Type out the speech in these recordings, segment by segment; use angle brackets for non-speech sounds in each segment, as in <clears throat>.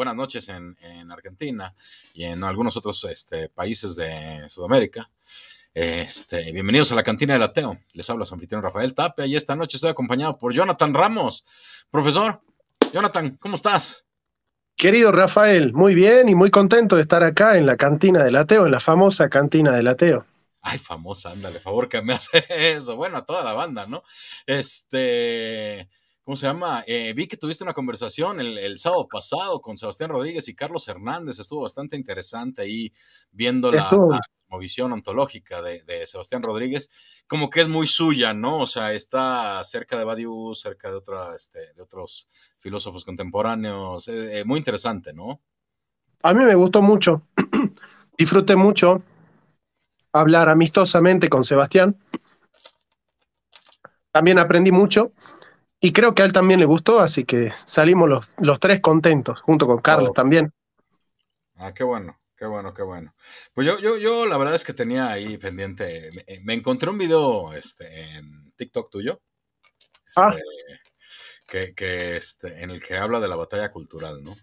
buenas noches en, Argentina y en algunos otros este, países de Sudamérica. Este, bienvenidos a la cantina del ateo. Les habla San Rafael Tapia y esta noche estoy acompañado por Jonathan Ramos. Profesor, Jonathan, ¿cómo estás? Querido Rafael, muy bien y muy contento de estar acá en la cantina del ateo, en la famosa cantina del ateo. Ay, famosa, ándale, favor que me <laughs> hace eso. Bueno, a toda la banda, ¿no? Este, ¿cómo se llama? Eh, vi que tuviste una conversación el, sábado pasado con Sebastián Rodríguez y Carlos Hernández, estuvo bastante interesante ahí viendo la, visión ontológica de, Sebastián Rodríguez, como que es muy suya, ¿no? O sea, está cerca de Badiou, cerca de, este, otros filósofos contemporáneos, eh, eh, muy interesante, ¿no? A mí me gustó mucho, <clears throat> disfruté mucho hablar amistosamente con Sebastián. También aprendí mucho y creo que a él también le gustó, así que salimos los, los tres contentos, junto con Carlos oh. también. Ah, qué bueno, qué bueno, qué bueno. Pues yo, yo, yo la verdad es que tenía ahí pendiente, me, eh, encontré un video este, en TikTok tuyo, este, ah. que, este, en el que habla de la batalla cultural, ¿no?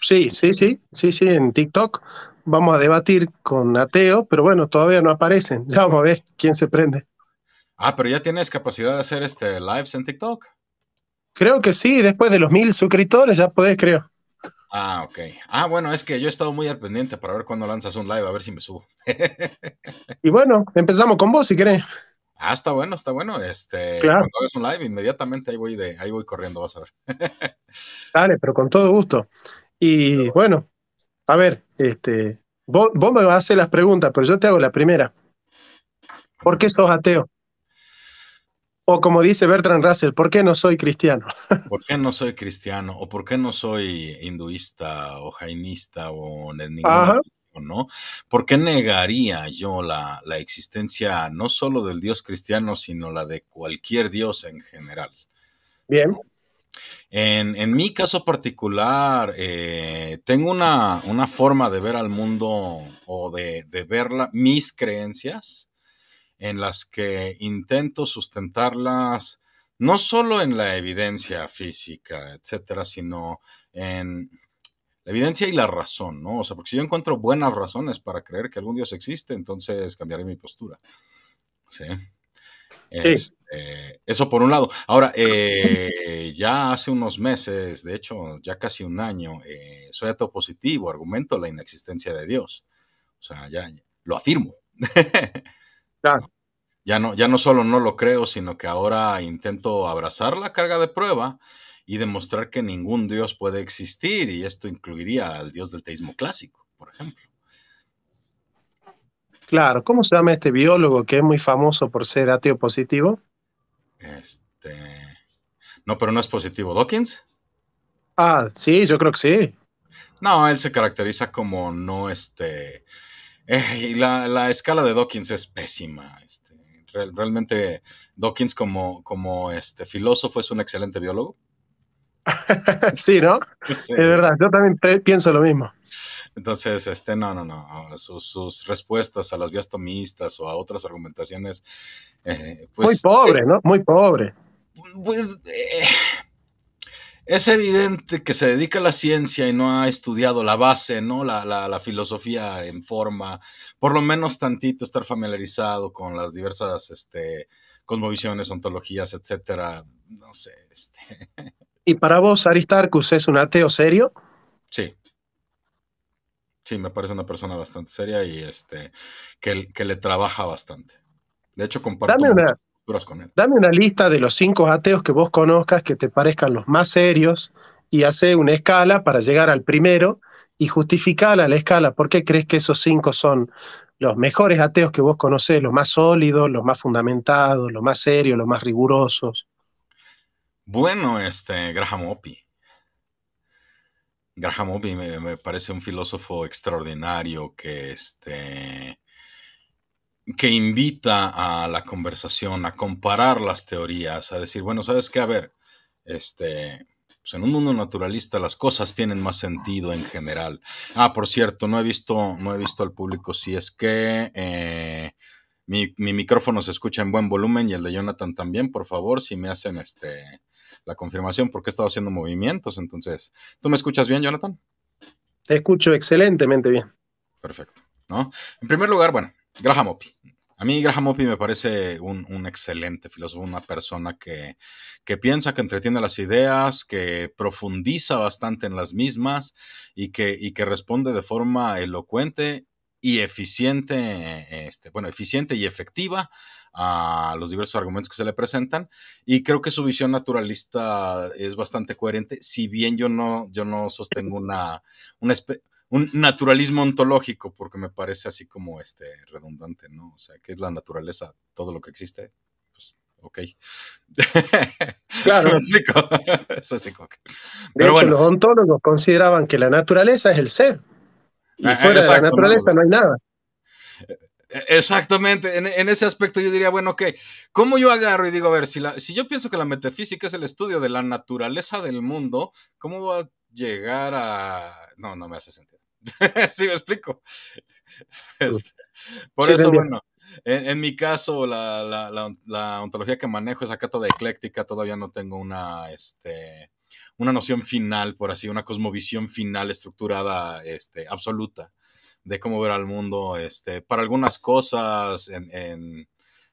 Sí, sí, sí, sí, sí, en TikTok vamos a debatir con Ateo, pero bueno, todavía no aparecen. <laughs> Ya vamos a ver quién se prende. Ah, pero ya tienes capacidad de hacer este lives en TikTok. Creo que sí, después de los mil suscriptores ya podés, creo. Ah, ok. Ah, bueno, es que yo he estado muy al pendiente para ver cuándo lanzas un live, a ver si me subo. <laughs> y bueno, empezamos con vos si querés. Ah, está bueno, está bueno. Este, cuando hagas un live, inmediatamente ahí voy de, ahí voy corriendo, vas a ver. <laughs> Dale, pero con todo gusto. Y bueno, a ver, este, vos, vos me vas a hacer las preguntas, pero yo te hago la primera. ¿Por qué sos ateo? O como dice Bertrand Russell, ¿por qué no soy cristiano? <laughs> ¿Por qué no soy cristiano? ¿O por qué no soy hinduista o jainista o en ¿no? ¿Por qué negaría yo la, existencia no solo del Dios cristiano, sino la de cualquier Dios en general? Bien. En, mi caso particular, eh, tengo una, forma de ver al mundo o de, de ver mis creencias en las que intento sustentarlas no solo en la evidencia física, etcétera, sino en la evidencia y la razón, ¿no? O sea, porque si yo encuentro buenas razones para creer que algún Dios existe, entonces cambiaré mi postura. Sí. Este, eso por un lado. Ahora, eh, ya hace unos meses, de hecho, ya casi un año, eh, soy todo positivo, argumento la inexistencia de Dios. O sea, ya lo afirmo. <laughs> Ya no, ya no solo no lo creo, sino que ahora intento abrazar la carga de prueba y demostrar que ningún dios puede existir, y esto incluiría al dios del teísmo clásico, por ejemplo. Claro, ¿cómo se llama este biólogo que es muy famoso por ser ateo positivo? Este. No, pero no es positivo. ¿Dawkins? Ah, sí, yo creo que sí. No, él se caracteriza como no este eh, y la, escala de Dawkins es pésima. Este, realmente Dawkins como, como este, filósofo es un excelente biólogo. <laughs> sí, ¿no? <laughs> Es verdad, yo también pienso lo mismo. Entonces, este, no, no, no, sus, respuestas a las vías o a otras argumentaciones, eh, pues, Muy pobre, eh, ¿no? Muy pobre. Pues es evidente que se dedica a la ciencia y no ha estudiado la base, ¿no? La, filosofía en forma, por lo menos tantito estar familiarizado con las diversas este, cosmovisiones, ontologías, etcétera. No sé. Este. ¿Y para vos, Aristarchus es un ateo serio? Sí. Sí, me parece una persona bastante seria y este que, le trabaja bastante. De hecho, comparto. Dame una lista de los cinco ateos que vos conozcas que te parezcan los más serios y hace una escala para llegar al primero y justificar la escala. ¿Por qué crees que esos cinco son los mejores ateos que vos conocés, los más sólidos, los más fundamentados, los más serios, los más rigurosos? Bueno, este, Graham Oppy, Graham Oppy me, me, parece un filósofo extraordinario que este, que invita a la conversación, a comparar las teorías, a decir, bueno, ¿sabes qué? A ver, este, pues en un mundo naturalista las cosas tienen más sentido en general. Ah, por cierto, no he visto, no he visto al público si es que eh, mi, micrófono se escucha en buen volumen y el de Jonathan también, por favor, si me hacen este, la confirmación, porque he estado haciendo movimientos, entonces, ¿tú me escuchas bien, Jonathan? Te escucho excelentemente bien. Perfecto. ¿No? En primer lugar, bueno, Graham Oppy. A mí Graham Oppy me parece un, excelente filósofo, una persona que, piensa, que entretiene las ideas, que profundiza bastante en las mismas y que, que responde de forma elocuente y eficiente, este, bueno, eficiente y efectiva a los diversos argumentos que se le presentan y creo que su visión naturalista es bastante coherente, si bien yo no, yo no sostengo una, una especie un naturalismo ontológico, porque me parece así como este redundante, ¿no? O sea, ¿qué es la naturaleza, todo lo que existe, pues, ok. <laughs> Claro. explico. <laughs> es sí, Pero bueno. los ontólogos consideraban que la naturaleza es el ser. Y ah, fuera de la naturaleza no, hay nada. E-, e-, exactamente, en, ese aspecto yo diría, bueno, ok, ¿cómo yo agarro y digo, a ver, si, si yo pienso que la metafísica es el estudio de la naturaleza del mundo, ¿cómo va a llegar a... No, no me hace sentido. <laughs> sí, me explico. <laughs> Este, por eso, bueno, en, mi caso, la, la, ontología que manejo es acá toda ecléctica, todavía no tengo una, este, una noción final, por así, una cosmovisión final estructurada, este, absoluta de cómo ver al mundo. Este, para algunas cosas, en,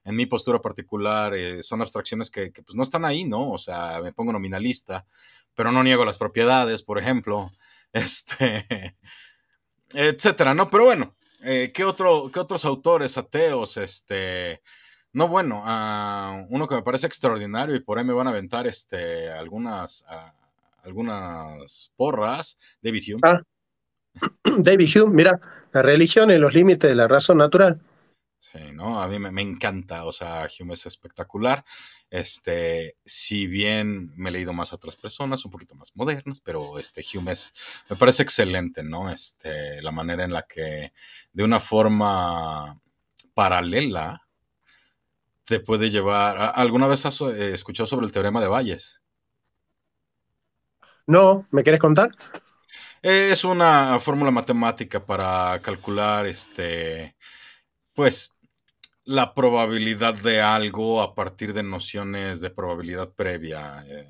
mi postura particular, eh, son abstracciones que, pues, no están ahí, ¿no? O sea, me pongo nominalista, pero no niego las propiedades, por ejemplo. <laughs> Este, etcétera, ¿no? Pero bueno, eh, ¿qué, otro, ¿qué otros autores ateos? Este, no, bueno, ah, uno que me parece extraordinario y por ahí me van a aventar este, algunas, ah, algunas porras, David Hume. Ah, <clears throat> David Hume, mira, la religión en los límites de la razón natural. Sí, ¿no? A mí me, encanta, o sea, Hume es espectacular. Este, si bien me he leído más a otras personas, un poquito más modernas, pero este Hume es, me parece excelente, ¿no? Este, la manera en la que de una forma paralela te puede llevar. ¿Alguna vez has eh, escuchado sobre el teorema de Valles? No, ¿me quieres contar? Es una fórmula matemática para calcular este pues, la probabilidad de algo a partir de nociones de probabilidad previa. Eh,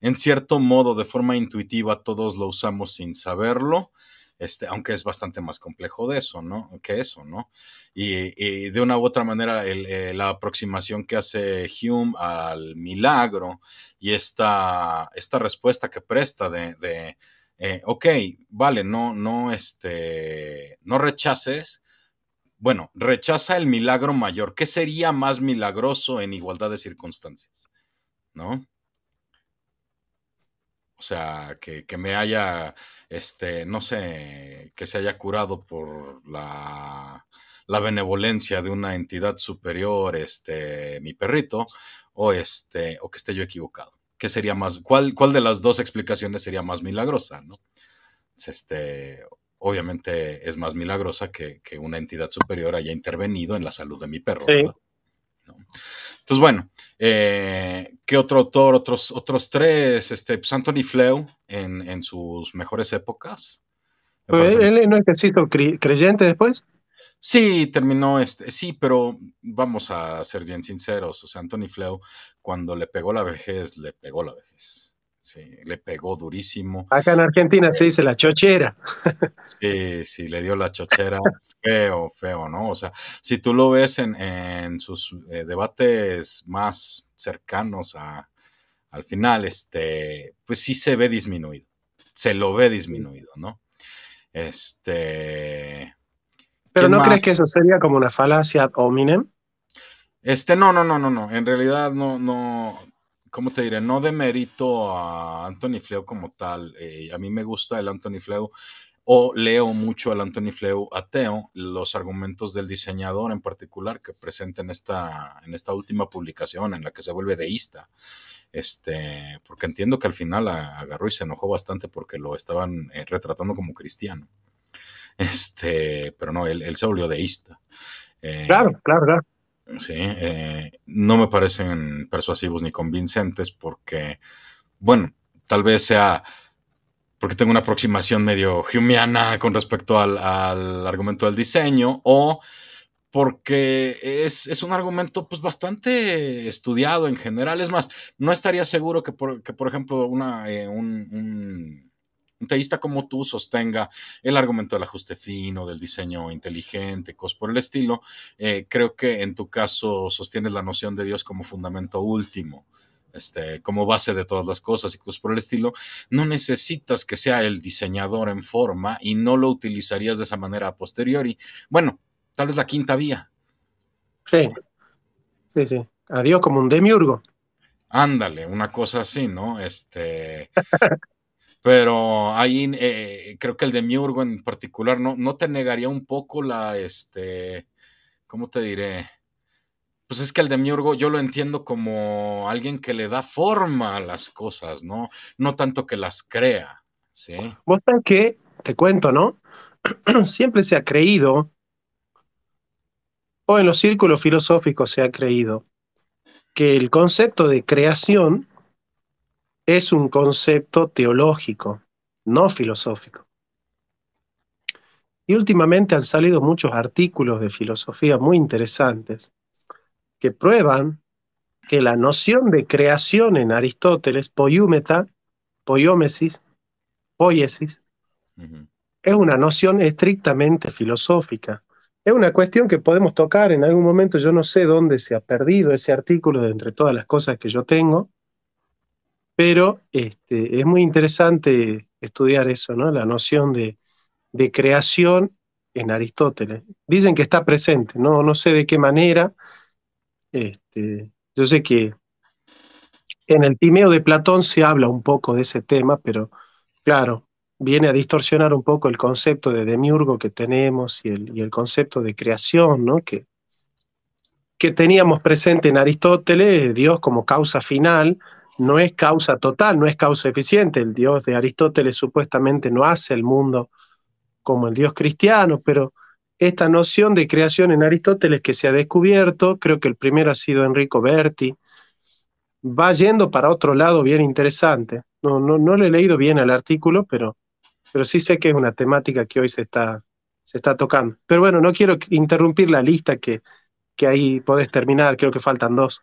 en cierto modo, de forma intuitiva, todos lo usamos sin saberlo. Este, aunque es bastante más complejo de eso, ¿no? Que eso, ¿no? Y, de una u otra manera, eh, la aproximación que hace Hume al milagro y esta, esta respuesta que presta de, eh, ok, vale, no, no, este, no rechaces, bueno, rechaza el milagro mayor. ¿Qué sería más milagroso en igualdad de circunstancias? ¿No? O sea, que, me haya, este, no sé, que se haya curado por la, benevolencia de una entidad superior, este, mi perrito, o este, o que esté yo equivocado. ¿Qué sería más? ¿Cuál, cuál de las dos explicaciones sería más milagrosa, no? Este, obviamente es más milagrosa que, que, una entidad superior haya intervenido en la salud de mi perro. Sí. Entonces, bueno, eh, ¿qué otro autor? Otros, otros tres, este, pues Anthony Flew, en, sus mejores épocas. Pues él, no es creyente después. Sí, terminó este, sí, pero vamos a ser bien sinceros, o sea, Anthony Flew, cuando le pegó la vejez, le pegó la vejez. Sí, le pegó durísimo. Acá en Argentina se dice la chochera. Sí, sí, le dio la chochera feo, feo, ¿no? O sea, si tú lo ves en, sus eh, debates más cercanos al final, este, pues sí se ve disminuido, se lo ve disminuido, ¿no? Este... ¿Pero no crees que eso sería como una falacia ad Este, no, no, no, no, no. En realidad no, no. ¿cómo te diré? No de mérito a Anthony Flew como tal. Eh, a mí me gusta el Anthony Flew o leo mucho al Anthony Fleu ateo, los argumentos del diseñador en particular que presenta en esta, en esta última publicación en la que se vuelve deísta. Este, porque entiendo que al final agarró y se enojó bastante porque lo estaban eh, retratando como cristiano. Este, pero no, él, se volvió deísta. Eh, claro, claro, claro. Sí, eh, no me parecen persuasivos ni convincentes porque, bueno, tal vez sea porque tengo una aproximación medio humana con respecto al, argumento del diseño o porque es, un argumento pues bastante estudiado en general. Es más, no estaría seguro que, por, por ejemplo, una, eh, un teísta como tú sostenga el argumento del ajuste fino, del diseño inteligente, cosas por el estilo, eh, creo que en tu caso sostienes la noción de Dios como fundamento último. Este, como base de todas las cosas y cosas por el estilo, no necesitas que sea el diseñador en forma y no lo utilizarías de esa manera a posteriori. Bueno, tal vez la quinta vía. Sí, sí, sí. Adiós como un demiurgo. Ándale, una cosa así, ¿no? Este. <laughs> pero ahí eh, creo que el de Miurgo en particular, ¿no? ¿no te negaría un poco la, este, ¿cómo te diré? Pues es que el de Miurgo yo lo entiendo como alguien que le da forma a las cosas, ¿no? No tanto que las crea, ¿sí? Vos sabés que, te cuento, ¿no? <clears throat> Siempre se ha creído, o en los círculos filosóficos se ha creído, que el concepto de creación es un concepto teológico, no filosófico. Y últimamente han salido muchos artículos de filosofía muy interesantes que prueban que la noción de creación en Aristóteles, poiúmeta, poiómesis, poiesis, es una noción estrictamente filosófica. Es una cuestión que podemos tocar en algún momento, yo no sé dónde se ha perdido ese artículo de entre todas las cosas que yo tengo, pero este, es muy interesante estudiar eso, ¿no? La noción de, creación en Aristóteles. Dicen que está presente, no, no sé de qué manera. Este, yo sé que en el Timeo de Platón se habla un poco de ese tema, pero claro, viene a distorsionar un poco el concepto de demiurgo que tenemos y el, concepto de creación, Que, que teníamos presente en Aristóteles, Dios como causa final, no es causa total, no es causa eficiente. El Dios de Aristóteles supuestamente no hace el mundo como el Dios cristiano, pero esta noción de creación en Aristóteles que se ha descubierto, creo que el primero ha sido Enrico Berti, va yendo para otro lado bien interesante. No, no, le he leído bien el artículo, pero, pero sí sé que es una temática que hoy se está, se está tocando. Pero bueno, no quiero interrumpir la lista que, que ahí podés terminar, creo que faltan dos.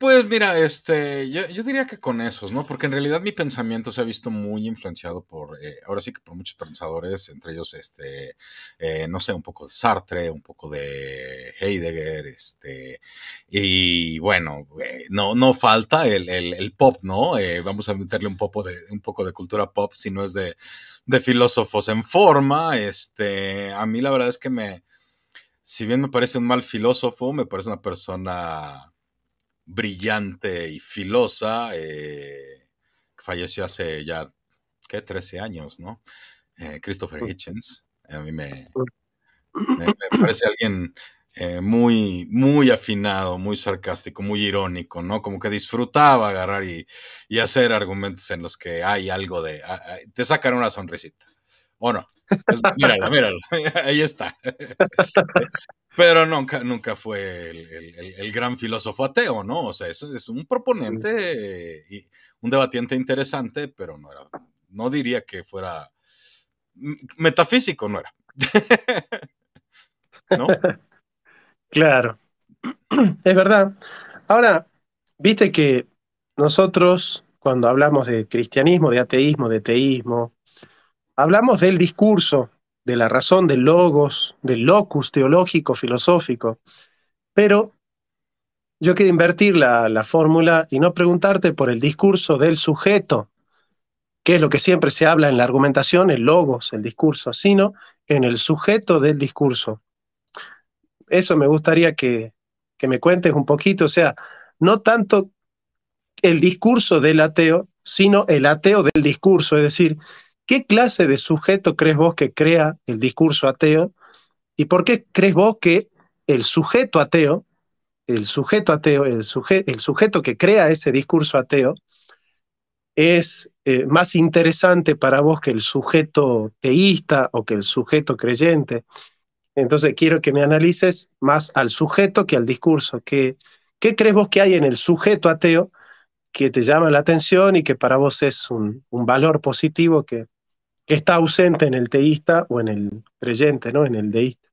Pues mira, este, yo, diría que con esos, ¿no? Porque en realidad mi pensamiento se ha visto muy influenciado por, eh, ahora sí que por muchos pensadores, entre ellos, este, eh, no sé, un poco de Sartre, un poco de Heidegger, este, y bueno, eh, no, no falta el, el pop, ¿no? vamos a meterle un poco, de, un poco de cultura pop, si no es de, de filósofos en forma, este, a mí la verdad es que me, si bien me parece un mal filósofo, me parece una persona brillante y filosa, eh, falleció hace ya, ¿qué? 13 años, ¿no? Eh, Christopher Hitchens. A mí me, parece alguien eh, muy, muy afinado, muy sarcástico, muy irónico, ¿no? Como que disfrutaba agarrar y, hacer argumentos en los que hay algo de... Ah, ah, te sacan una sonrisita. ¿O no? mírala, mírala. <laughs> Ahí está. Pero nunca, nunca fue el, gran filósofo ateo, ¿no? O sea, es, es un proponente y un debatiente interesante, pero no era, no diría que fuera metafísico, no era. <laughs> ¿No? <laughs> Claro. <clears throat> Es verdad. Ahora, viste que nosotros, cuando hablamos de cristianismo, de ateísmo, de teísmo, hablamos del discurso, de la razón, del logos, del locus teológico, filosófico. Pero yo quiero invertir la, fórmula y no preguntarte por el discurso del sujeto, que es lo que siempre se habla en la argumentación, el logos, el discurso, sino en el sujeto del discurso. Eso me gustaría que, que me cuentes un poquito, o sea, no tanto el discurso del ateo, sino el ateo del discurso, es decir, ¿Qué clase de sujeto crees vos que crea el discurso ateo? ¿Y por qué crees vos que el sujeto ateo, el sujeto ateo, el, sujeto que crea ese discurso ateo, es eh, más interesante para vos que el sujeto teísta o que el sujeto creyente? Entonces quiero que me analices más al sujeto que al discurso. ¿Qué, qué crees vos que hay en el sujeto ateo que te llama la atención y que para vos es un, un valor positivo que, que está ausente en el teísta o en el creyente, ¿no? En el deísta.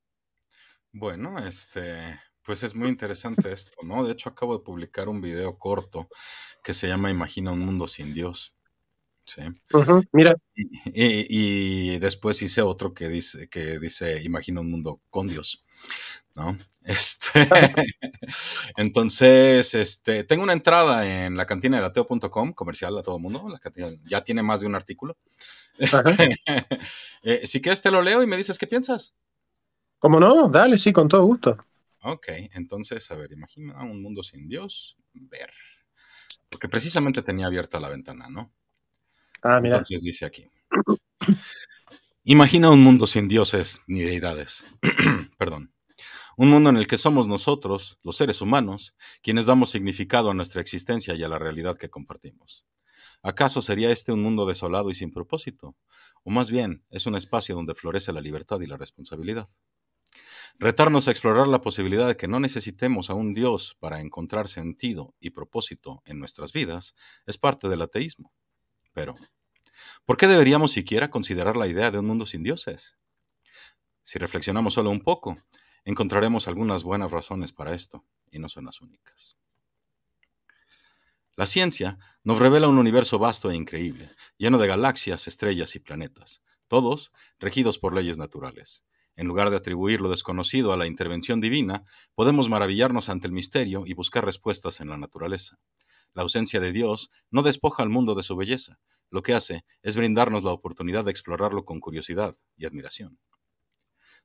Bueno, este, pues es muy interesante esto, ¿no? De hecho, acabo de publicar un video corto que se llama Imagina un mundo sin Dios. Sí. mira. Y, después hice otro que dice, que dice Imagina un mundo con Dios. ¿no? <laughs> Este, entonces, este, tengo una entrada en la cantina de ateo.com, comercial a todo el mundo, la cantina, ya tiene más de un artículo. Este, <laughs> eh, si quieres te lo leo y me dices qué piensas. ¿Cómo no? Dale, sí, con todo gusto. Ok, entonces, a ver, imagina un mundo sin Dios, ver. Porque precisamente tenía abierta la ventana, ¿no? Ah, mira. Entonces dice aquí. <clears throat> Imagina un mundo sin dioses ni deidades. <clears throat> Perdón. Un mundo en el que somos nosotros, los seres humanos, quienes damos significado a nuestra existencia y a la realidad que compartimos. ¿Acaso sería este un mundo desolado y sin propósito? O más bien, es un espacio donde florece la libertad y la responsabilidad. Retarnos a explorar la posibilidad de que no necesitemos a un Dios para encontrar sentido y propósito en nuestras vidas es parte del ateísmo. Pero, ¿por qué deberíamos siquiera considerar la idea de un mundo sin dioses? Si reflexionamos solo un poco, encontraremos algunas buenas razones para esto, y no son las únicas. La ciencia nos revela un universo vasto e increíble, lleno de galaxias, estrellas y planetas, todos regidos por leyes naturales. En lugar de atribuir lo desconocido a la intervención divina, podemos maravillarnos ante el misterio y buscar respuestas en la naturaleza. La ausencia de Dios no despoja al mundo de su belleza, lo que hace es brindarnos la oportunidad de explorarlo con curiosidad y admiración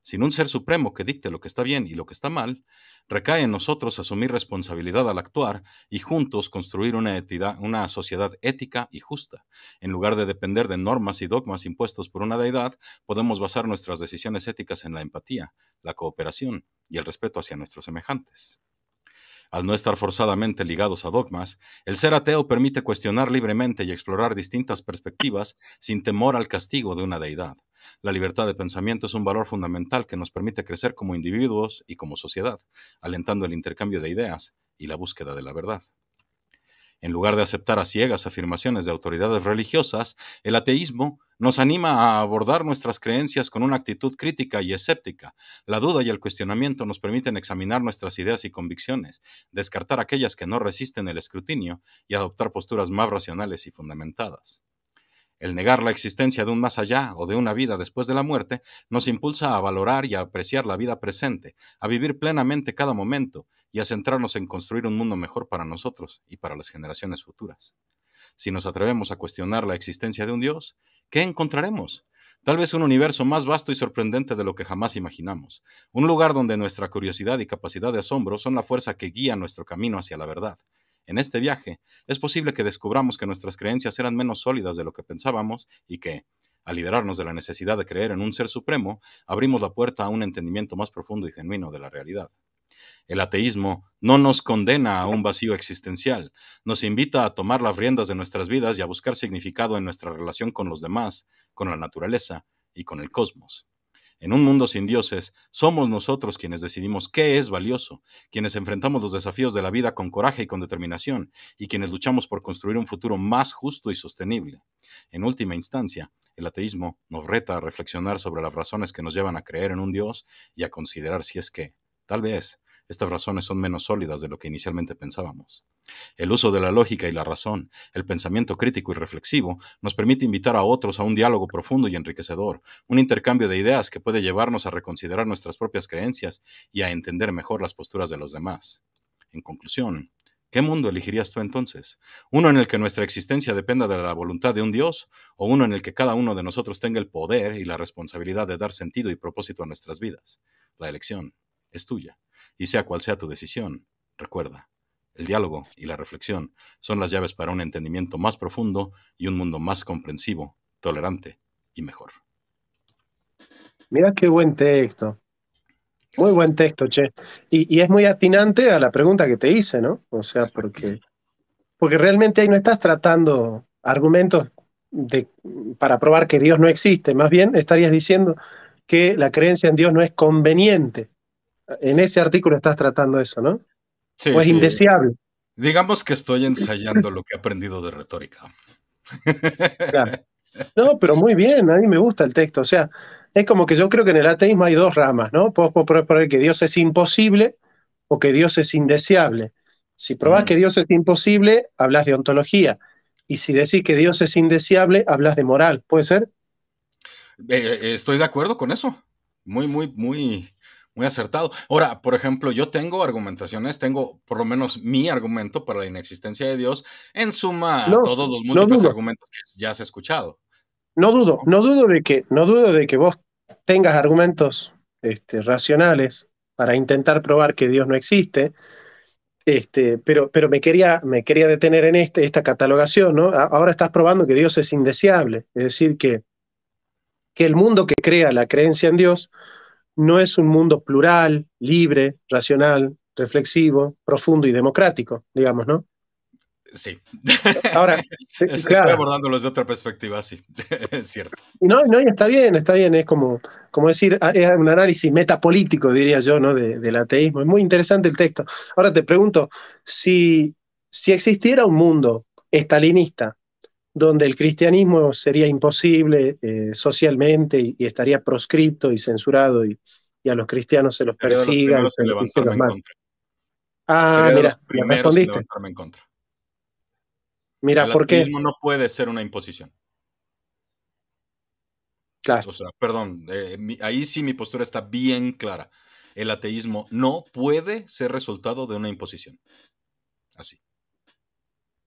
sin un ser supremo que dicte lo que está bien y lo que está mal, recae en nosotros asumir responsabilidad al actuar y juntos construir una, una sociedad ética y justa. En lugar de depender de normas y dogmas impuestos por una deidad, podemos basar nuestras decisiones éticas en la empatía, la cooperación y el respeto hacia nuestros semejantes. Al no estar forzadamente ligados a dogmas, el ser ateo permite cuestionar libremente y explorar distintas perspectivas sin temor al castigo de una deidad. La libertad de pensamiento es un valor fundamental que nos permite crecer como individuos y como sociedad, alentando el intercambio de ideas y la búsqueda de la verdad. En lugar de aceptar a ciegas afirmaciones de autoridades religiosas, el ateísmo nos anima a abordar nuestras creencias con una actitud crítica y escéptica. La duda y el cuestionamiento nos permiten examinar nuestras ideas y convicciones, descartar aquellas que no resisten el escrutinio y adoptar posturas más racionales y fundamentadas. El negar la existencia de un más allá o de una vida después de la muerte nos impulsa a valorar y a apreciar la vida presente, a vivir plenamente cada momento y a centrarnos en construir un mundo mejor para nosotros y para las generaciones futuras. Si nos atrevemos a cuestionar la existencia de un Dios, ¿qué encontraremos? Tal vez un universo más vasto y sorprendente de lo que jamás imaginamos, un lugar donde nuestra curiosidad y capacidad de asombro son la fuerza que guía nuestro camino hacia la verdad. En este viaje, es posible que descubramos que nuestras creencias eran menos sólidas de lo que pensábamos y que, al liberarnos de la necesidad de creer en un ser supremo, abrimos la puerta a un entendimiento más profundo y genuino de la realidad. El ateísmo no nos condena a un vacío existencial, nos invita a tomar las riendas de nuestras vidas y a buscar significado en nuestra relación con los demás, con la naturaleza y con el cosmos. En un mundo sin dioses, somos nosotros quienes decidimos qué es valioso, quienes enfrentamos los desafíos de la vida con coraje y con determinación, y quienes luchamos por construir un futuro más justo y sostenible. En última instancia, el ateísmo nos reta a reflexionar sobre las razones que nos llevan a creer en un Dios y a considerar si es que, tal vez, estas razones son menos sólidas de lo que inicialmente pensábamos. El uso de la lógica y la razón, el pensamiento crítico y reflexivo, nos permite invitar a otros a un diálogo profundo y enriquecedor, un intercambio de ideas que puede llevarnos a reconsiderar nuestras propias creencias y a entender mejor las posturas de los demás. En conclusión, ¿Qué mundo elegirías tú entonces? ¿Uno en el que nuestra existencia dependa de la voluntad de un Dios o uno en el que cada uno de nosotros tenga el poder y la responsabilidad de dar sentido y propósito a nuestras vidas? La elección es tuya. Y sea cual sea tu decisión, recuerda, el diálogo y la reflexión son las llaves para un entendimiento más profundo y un mundo más comprensivo, tolerante y mejor. Mira qué buen texto. Muy buen texto, che. Y, es muy atinante a la pregunta que te hice, ¿no? O sea, porque, porque realmente ahí no estás tratando argumentos de, para probar que Dios no existe. Más bien estarías diciendo que la creencia en Dios no es conveniente en ese artículo estás tratando eso, ¿no? Sí, o es indeseable. Digamos que estoy ensayando lo que he aprendido de retórica. <laughs> No, pero muy bien, a mí me gusta el texto. O sea, es como que yo creo que en el ateísmo hay dos ramas, ¿no? Puedo probar que Dios es imposible o que Dios es indeseable. Si probás mm. que Dios es imposible, hablas de ontología. Y si decís que Dios es indeseable, hablas de moral. ¿Puede ser? Eh, eh, estoy de acuerdo con eso. Muy, muy, muy, muy acertado. Ahora, por ejemplo, yo tengo argumentaciones, tengo por lo menos mi argumento para la inexistencia de Dios, en suma todos los múltiples argumentos que ya has escuchado. No dudo, no dudo de que, no dudo de que vos tengas argumentos este, racionales para intentar probar que Dios no existe. Este, pero, pero me, quería, me quería detener en este, esta catalogación, ¿no? Ahora estás probando que Dios es indeseable, es decir, que, que el mundo que crea la creencia en Dios no es un mundo plural, libre, racional, reflexivo, profundo y democrático, digamos, ¿no? Sí. Ahora, <laughs> estoy abordándolo desde otra perspectiva, sí, <laughs> es cierto. No, no, está bien, está bien, es como, como decir, ah, es un análisis metapolítico, diría yo, ¿no? De, del ateísmo. Es muy interesante el texto. Ahora te pregunto, si, si existiera un mundo estalinista, donde el cristianismo sería imposible eh, socialmente y, estaría proscrito y censurado y, a los cristianos se los persigan. Los los ah, mira, me respondiste. Mira, el ateísmo no puede ser una imposición. Claro. O sea, perdón, eh, ahí sí mi postura está bien clara. El ateísmo no puede ser resultado de una imposición. Así.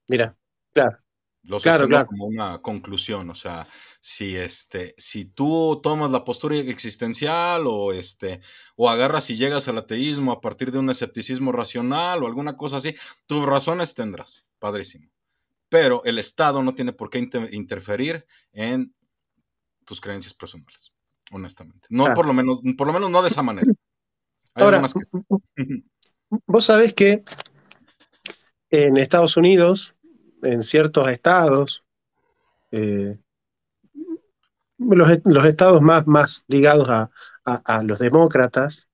Mira, claro. Los claro, como una conclusión, o sea, si este, si tú tomas la postura existencial o este, o agarras y llegas al ateísmo a partir de un escepticismo racional o alguna cosa así, tus razones tendrás, padrísimo. Pero el Estado no tiene por qué interferir en tus creencias personales, honestamente. No, por lo menos, por lo menos no de esa manera. <laughs> Ahora, <laughs> vos sabés que en Estados Unidos en ciertos estados, eh, los, estados más, más ligados a, los demócratas,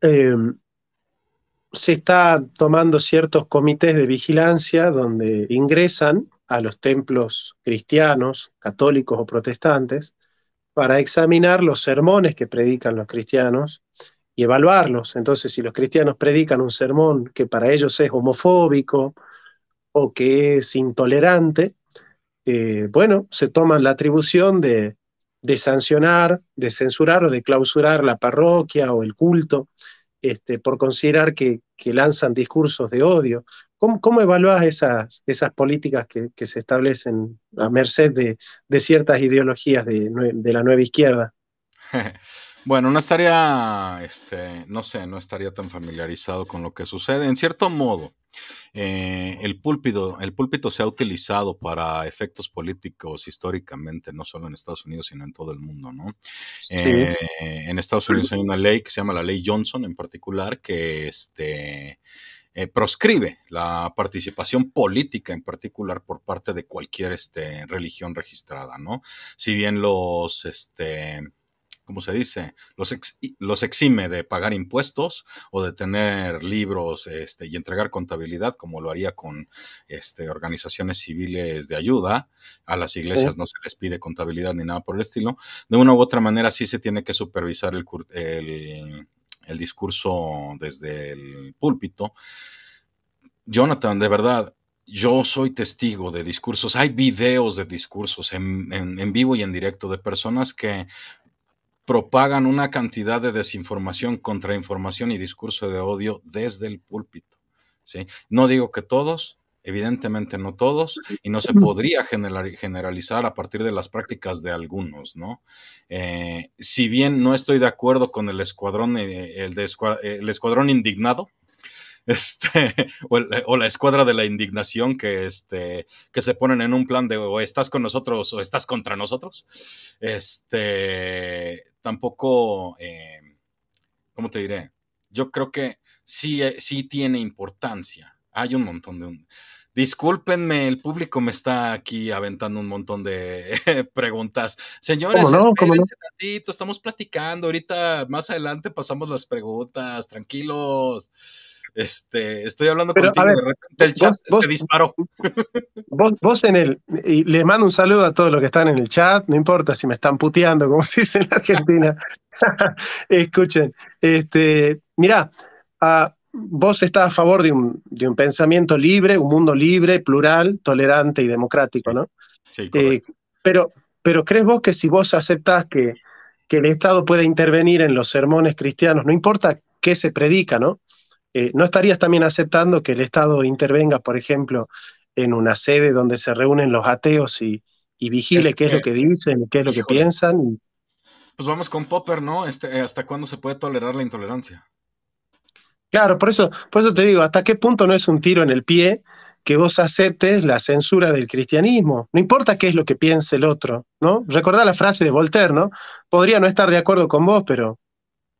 eh, se está tomando ciertos comités de vigilancia donde ingresan a los templos cristianos, católicos o protestantes, para examinar los sermones que predican los cristianos y evaluarlos. Entonces, si los cristianos predican un sermón que para ellos es homofóbico, que es intolerante, eh, bueno, se toman la atribución de, sancionar, de censurar o de clausurar la parroquia o el culto este, por considerar que, lanzan discursos de odio. ¿Cómo, cómo evaluás esas, esas políticas que, se establecen a merced de, ciertas ideologías de, de la nueva izquierda? <laughs> Bueno, no estaría, este, no sé, no estaría tan familiarizado con lo que sucede. En cierto modo, eh, el, púlpito, el púlpito se ha utilizado para efectos políticos históricamente, no solo en Estados Unidos, sino en todo el mundo, ¿no? Eh, en Estados Unidos hay una ley que se llama la ley Johnson en particular, que este, eh, proscribe la participación política en particular por parte de cualquier este, religión registrada, ¿no? Si bien los... Este, como se dice, los, exime de pagar impuestos o de tener libros este, y entregar contabilidad, como lo haría con este, organizaciones civiles de ayuda. A las iglesias no se les pide contabilidad ni nada por el estilo. De una u otra manera sí se tiene que supervisar el, discurso desde el púlpito. Jonathan, de verdad, yo soy testigo de discursos, hay videos de discursos en, vivo y en directo de personas que propagan una cantidad de desinformación, contrainformación y discurso de odio desde el púlpito. ¿sí? No digo que todos, evidentemente no todos, y no se podría generalizar a partir de las prácticas de algunos, ¿no? Eh, si bien no estoy de acuerdo con el escuadrón, eh, el, de el escuadrón indignado, <laughs> este, o, la escuadra de la indignación que, este, que se ponen en un plan de o estás con nosotros o estás contra nosotros, este, tampoco, eh, ¿cómo te diré? Yo creo que sí, eh, sí tiene importancia. Hay un montón de... Un... Discúlpenme, el público me está aquí aventando un montón de <laughs> preguntas. Señores, estamos platicando. Ahorita, más adelante, pasamos las preguntas. Tranquilos. Este, estoy hablando Pero, contigo, de repente el chat se disparó. Vos, en el, y les mando un saludo a todos los que están en el chat, no importa si me están puteando, como <laughs> se dice en Argentina. <laughs> Escuchen, este, mirá, ah, vos estás a favor de un, de un, pensamiento libre, un mundo libre, plural, tolerante y democrático, ¿no? Sí, eh, pero, pero ¿crees vos que si vos aceptás que, que el Estado puede intervenir en los sermones cristianos, no importa qué se predica, ¿no? Eh, ¿no estarías también aceptando que el Estado intervenga, por ejemplo, en una sede donde se reúnen los ateos y, vigile qué es lo que dicen, qué es lo que piensan? Pues vamos con Popper, ¿no? Este, eh, ¿Hasta cuándo se puede tolerar la intolerancia? Claro, por eso, por eso te digo, ¿hasta qué punto no es un tiro en el pie que vos aceptes la censura del cristianismo? No importa qué es lo que piense el otro, ¿no? Recordá la frase de Voltaire, ¿no? Podría no estar de acuerdo con vos, pero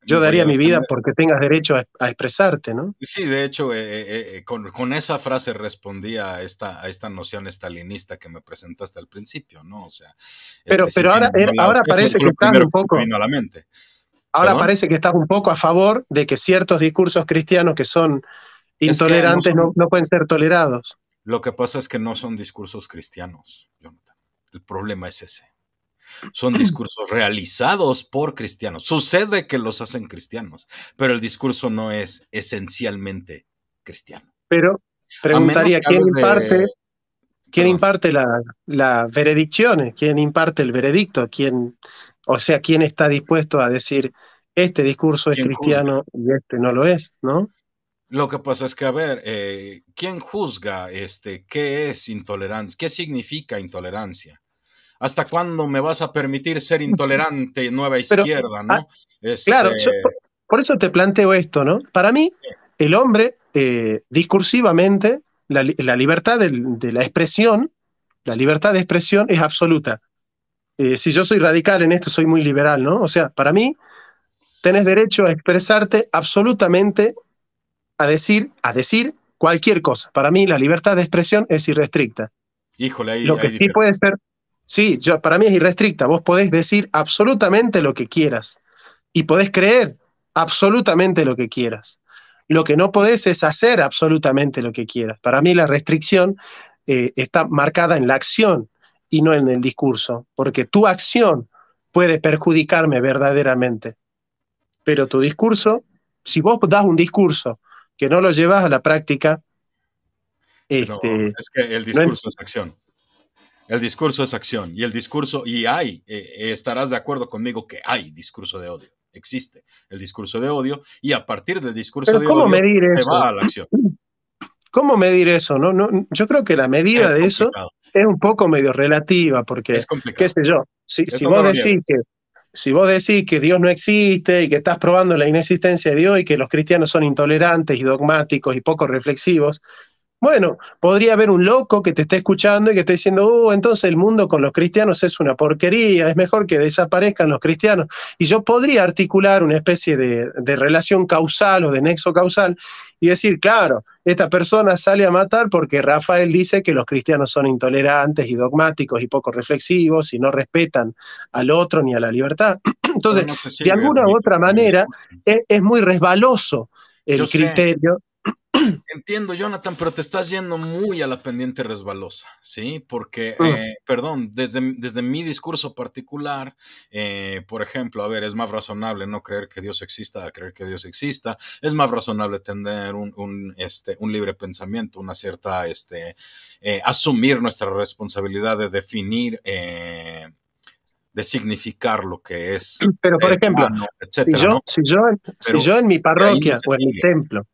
yo daría mi vida porque tengas derecho a, expresarte, ¿no? Sí, de hecho, eh, eh, eh, con, esa frase respondía a esta, a esta noción estalinista que me presentaste al principio, ¿no? O sea. Este pero, pero ahora, ahora parece que estás un poco. Ahora parece que estás un poco a favor de que ciertos discursos cristianos que son intolerantes no, no pueden ser tolerados. Lo que pasa es que no son discursos cristianos, Jonathan. El problema es ese son <clears throat> discursos realizados por cristianos. Sucede que los hacen cristianos, pero el discurso no es esencialmente cristiano. Pero preguntaría, ¿quién imparte, ¿quién imparte las la veredicciones? ¿Quién imparte el veredicto? ¿Quién, o sea, ¿quién está dispuesto a decir, este discurso es cristiano y este no lo es? ¿no? Lo que pasa es que, a ver, eh, ¿quién juzga este, qué es intolerancia? ¿Qué significa intolerancia? ¿Hasta cuándo me vas a permitir ser intolerante, nueva izquierda, no? Ah, claro, este por, eso te planteo esto, ¿no? Para mí, el hombre, eh, discursivamente, la, libertad de, la expresión, la libertad de expresión es absoluta. Eh, si yo soy radical en esto, soy muy liberal, ¿no? O sea, para mí, tenés derecho a expresarte absolutamente, a decir, a decir cualquier cosa. Para mí, la libertad de expresión es irrestricta. Híjole, ahí, lo que sí puede ser, Sí, yo, para mí es irrestricta. Vos podés decir absolutamente lo que quieras y podés creer absolutamente lo que quieras. Lo que no podés es hacer absolutamente lo que quieras. Para mí la restricción eh, está marcada en la acción y no en el discurso, porque tu acción puede perjudicarme verdaderamente. Pero tu discurso, si vos das un discurso que no lo llevas a la práctica, este, es que el discurso es acción. El discurso es acción y el discurso, y hay, eh, estarás de acuerdo conmigo que hay discurso de odio, existe el discurso de odio y a partir del discurso de ¿cómo odio medir se va a la acción. <clears throat> ¿Cómo medir eso? No, no, yo creo que la medida de eso es un poco medio relativa porque, es qué sé yo, si, vos decís que... Si vos decís que Dios no existe y que estás probando la inexistencia de Dios y que los cristianos son intolerantes y dogmáticos y poco reflexivos, bueno, podría haber un loco que te esté escuchando y que esté diciendo, oh, entonces el mundo con los cristianos es una porquería, es mejor que desaparezcan los cristianos. Y yo podría articular una especie de, relación causal o de nexo causal y decir, claro, esta persona sale a matar porque Rafael dice que los cristianos son intolerantes y dogmáticos y poco reflexivos y no respetan al otro ni a la libertad. <clears throat> Entonces, de alguna u otra manera, e, es, muy resbaloso el criterio. Entiendo, Jonathan, pero te estás yendo muy a la pendiente resbalosa, ¿sí? Porque, mm. eh, perdón, desde, desde, mi discurso particular, eh, por ejemplo, a ver, es más razonable no creer que Dios exista a creer que Dios exista, es más razonable tener un, este, libre pensamiento, una cierta, este, eh, asumir nuestra responsabilidad de definir de significar lo que es. Pero, por ejemplo, si, yo, yo, si, yo, en mi parroquia o en mi templo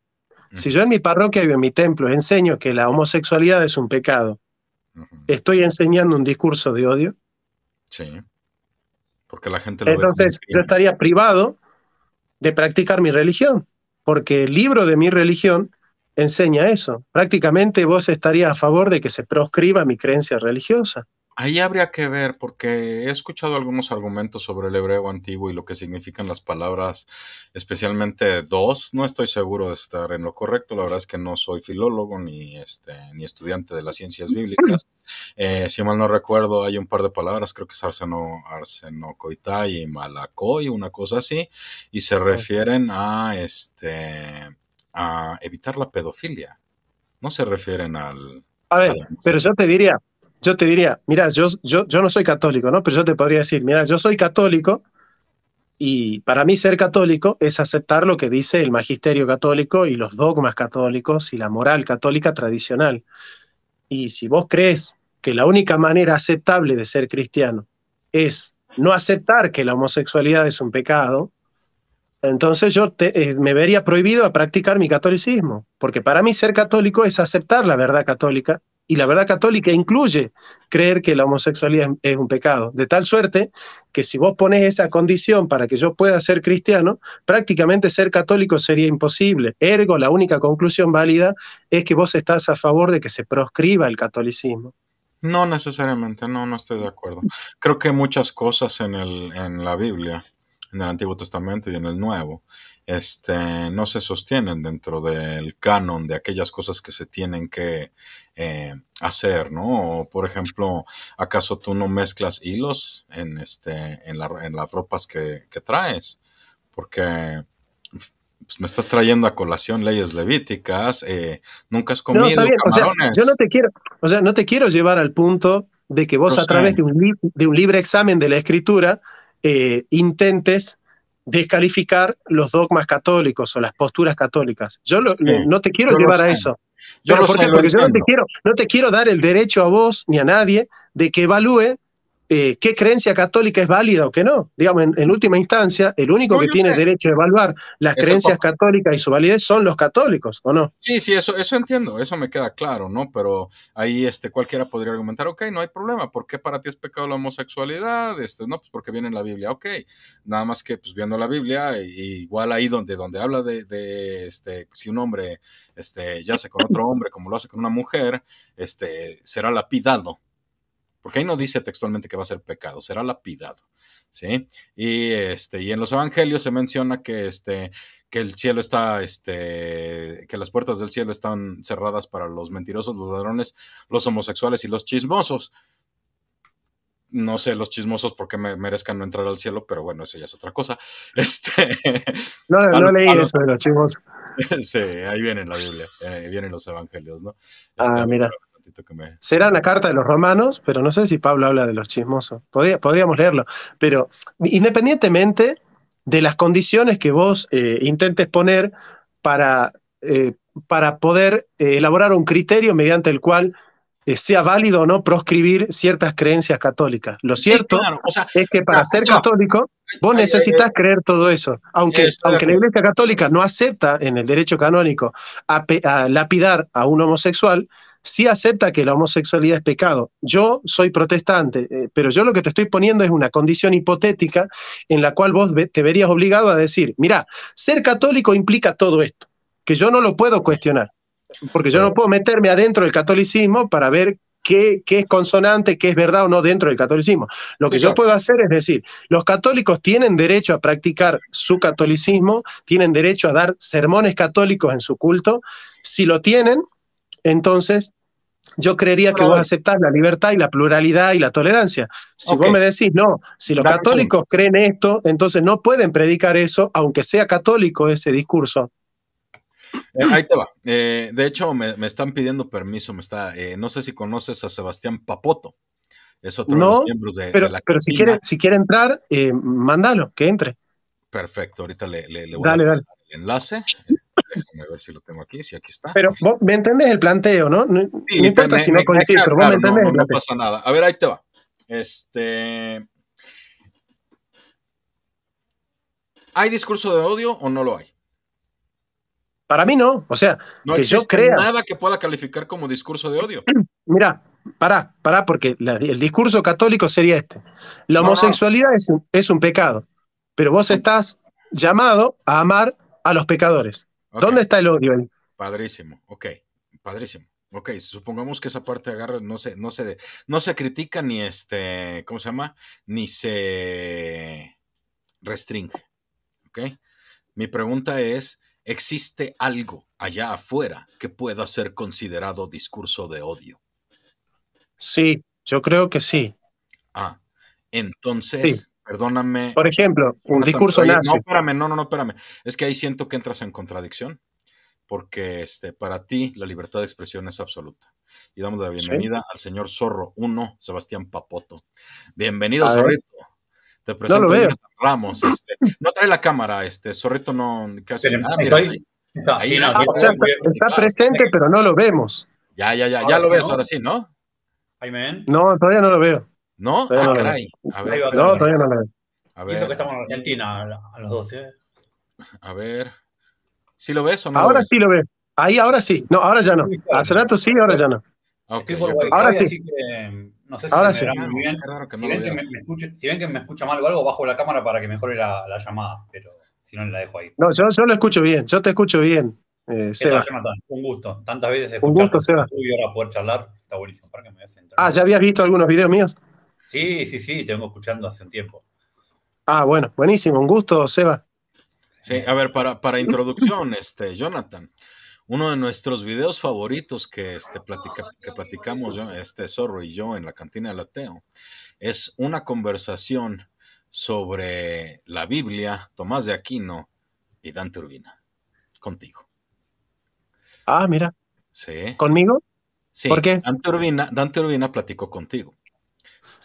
si yo en mi parroquia y en mi templo enseño que la homosexualidad es un pecado, ¿estoy enseñando un discurso de odio? Sí. Porque la gente lo Entonces, yo estaría privado de practicar mi religión, porque el libro de mi religión enseña eso. Prácticamente vos estarías a favor de que se proscriba mi creencia religiosa. Ahí habría que ver, porque he escuchado algunos argumentos sobre el hebreo antiguo y lo que significan las palabras, especialmente dos. No estoy seguro de estar en lo correcto. La verdad es que no soy filólogo ni, este, ni estudiante de las ciencias bíblicas. Eh, si mal no recuerdo, hay un par de palabras, creo que es arseno, arsenocoitai y malacoy, una cosa así, y se refieren a, este, a evitar la pedofilia. No se refieren al... A ver, pero yo te diría, yo te diría, mira, yo, yo, yo no soy católico, ¿no? Pero yo te podría decir, mira, yo soy católico y para mí ser católico es aceptar lo que dice el magisterio católico y los dogmas católicos y la moral católica tradicional. Y si vos crees que la única manera aceptable de ser cristiano es no aceptar que la homosexualidad es un pecado, entonces yo eh, me vería prohibido a practicar mi catolicismo, porque para mí ser católico es aceptar la verdad católica y la verdad católica incluye creer que la homosexualidad es un pecado. De tal suerte que si vos pones esa condición para que yo pueda ser cristiano, prácticamente ser católico sería imposible. Ergo, la única conclusión válida es que vos estás a favor de que se proscriba el catolicismo. No necesariamente, no, no estoy de acuerdo. Creo que hay muchas cosas en, el, en la Biblia, en el Antiguo Testamento y en el Nuevo, este, no se sostienen dentro del canon de aquellas cosas que se tienen que eh, hacer, ¿no? por ejemplo, ¿acaso tú no mezclas hilos en, este, en, la, en las ropas que, traes? Porque pues, me estás trayendo a colación leyes levíticas, eh, nunca has comido yo no te quiero, o sea, no te quiero llevar al punto de que vos a través de un, de un, libre examen de la escritura eh, intentes descalificar los dogmas católicos o las posturas católicas. Yo no te quiero llevar a eso. yo no te, quiero, no te quiero dar el derecho a vos ni a nadie de que evalúe eh, qué creencia católica es válida o qué no. Digamos, en, última instancia, el único que tiene derecho a evaluar las creencias católicas y su validez son los católicos, ¿o no? Sí, sí, eso, eso entiendo, eso me queda claro, ¿no? Pero ahí este, cualquiera podría argumentar, ok, no hay problema, ¿por qué para ti es pecado la homosexualidad? Este, no, pues porque viene en la Biblia, ok. Nada más que, pues viendo la Biblia, igual ahí donde, donde habla de, este, si un hombre este, yace con otro hombre como lo hace con una mujer, este, será lapidado porque ahí no dice textualmente que va a ser pecado, será lapidado, ¿sí? Y, este, y en los evangelios se menciona que, este, que el cielo está, este, que las puertas del cielo están cerradas para los mentirosos, los ladrones, los homosexuales y los chismosos. No sé los chismosos por qué me merezcan no entrar al cielo, pero bueno, eso ya es otra cosa. <laughs> Este, no, no, leí eso de los chismosos. <laughs> sí, ahí viene la Biblia, ahí eh, vienen los evangelios, ¿no? ah, este, mira. Será una carta de los romanos, pero no sé si Pablo habla de los chismosos. podríamos leerlo. Pero independientemente de las condiciones que vos eh, intentes poner para, eh, para poder eh, elaborar un criterio mediante el cual sea válido o no proscribir ciertas creencias católicas. Lo cierto es que para ser católico vos necesitas creer todo eso. Aunque, aunque la Iglesia Católica no acepta en el derecho canónico lapidar a un homosexual, si acepta que la homosexualidad es pecado. Yo soy protestante, eh, pero yo lo que te estoy poniendo es una condición hipotética en la cual vos te verías obligado a decir, mira, ser católico implica todo esto, que yo no lo puedo cuestionar, porque yo no puedo meterme adentro del catolicismo para ver Qué, qué, es consonante, qué es verdad o no dentro del catolicismo. Lo que yo puedo hacer es decir, los católicos tienen derecho a practicar su catolicismo, tienen derecho a dar sermones católicos en su culto. Si lo tienen, entonces, yo creería que a aceptar la libertad y la pluralidad y la tolerancia. Si vos me decís, no, si los católicos creen esto, entonces no pueden predicar eso, aunque sea católico ese discurso. Eh, ahí te va. Eh, de hecho, me, están pidiendo permiso. Me está, eh, no sé si conoces a Sebastián Papoto. Es otro no, de los miembros de, pero, Pero si quiere, si quiere entrar, mándalo, que entre. Perfecto, ahorita le, voy a dar el enlace. Este, <laughs> a ver si lo tengo aquí, si aquí está. Pero ¿vos me entendés el planteo, ¿no? No, importa si no coincido No, pasa nada. A ver, ahí te va. Este. ¿Hay discurso de odio o no lo hay? Para mí no, o sea, no que yo crea. nada que pueda calificar como discurso de odio. <clears throat> Mira, pará, pará, porque el discurso católico sería este. La homosexualidad Es, es un pecado, pero vos estás llamado a amar a los pecadores. ¿Dónde está el odio? Padrísimo, ok, padrísimo. Ok, supongamos que esa parte agarra, no se, no se, no se critica ni este, ¿cómo se llama? Ni se restringe. Ok. Mi pregunta es: ¿existe algo allá afuera que pueda ser considerado discurso de odio? Sí, yo creo que sí. Ah, entonces, Perdóname. Por ejemplo, un discurso No, espérame, no, no, espérame. Es que ahí siento que entras en contradicción, porque este, para ti la libertad de expresión es absoluta. Y damos la bienvenida al señor Zorro 1, Sebastián Papoto. Bienvenido, Zorrito. Te presento no lo veo. Ramos. Este. No trae la cámara, este Zorrito no Está, presente, pero no lo vemos. Ya, ya, ya, ya lo ves ahora sí, ¿no? No, todavía no lo veo. ¿No? no todavía ah, no la veo. A ver. Hizo que estamos en Argentina a las 12. Eh. A ver. ¿Sí lo ves o no? Ahora sí lo ves. Ahí ahora sí. No, ahora ya no. Hace rato sí, ahora ya no. ahora sí. Mm, no sé si ahora sí. Muy bien. si, ven que me, escucha, mal o algo, bajo la cámara para que mejore la, llamada, pero si no la dejo ahí. No, yo, lo escucho bien, yo te escucho bien. Eh, Seba. un gusto. Tantas veces escuchar. Un gusto, Seba. Y ahora poder charlar, está buenísimo. Ah, ¿ya habías visto algunos videos míos? Sí, sí, sí, te escuchando hace un tiempo. Ah, bueno, buenísimo, un gusto, Seba. Sí, a ver, para, para introducción, <laughs> este, Jonathan, uno de nuestros videos favoritos que, este, que platicamos yo, este Zorro y yo en la cantina del ateo es una conversación sobre la Biblia, Tomás de Aquino y Dante Urbina. Contigo. Ah, mira. Sí. ¿Conmigo? Sí. ¿Por qué? Dante Urbina, Dante Urbina platicó contigo.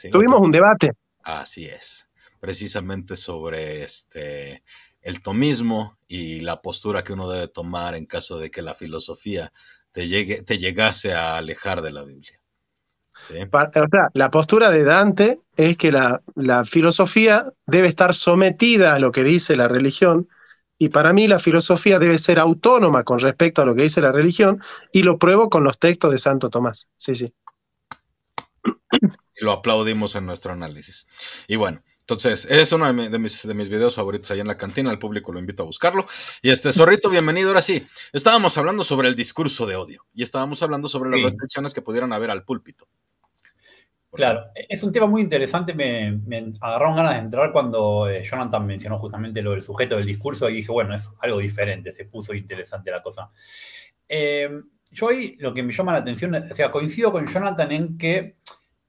Tuvimos un debate. Así es, precisamente sobre este, el tomismo y la postura que uno debe tomar en caso de que la filosofía te, llegue, te llegase a alejar de la Biblia. la postura de Dante es que la, filosofía debe estar sometida a lo que dice la religión y para mí la filosofía debe ser autónoma con respecto a lo que dice la religión y lo pruebo con los textos de Santo Tomás. Sí, sí lo aplaudimos en nuestro análisis. Y bueno, entonces, es uno de, mis, videos favoritos ahí en la cantina. al público lo invito a buscarlo. Y este, Zorrito, bienvenido. Ahora sí, estábamos hablando sobre el discurso de odio y estábamos hablando sobre las restricciones que pudieran haber al púlpito. Claro, e, es un tema muy interesante. Me, agarró agarraron ganas de entrar cuando eh, Jonathan mencionó justamente lo del sujeto del discurso y dije, bueno, es algo diferente. Se puso interesante la cosa. Eh, yo ahí lo que me llama la atención, o sea, coincido con Jonathan en que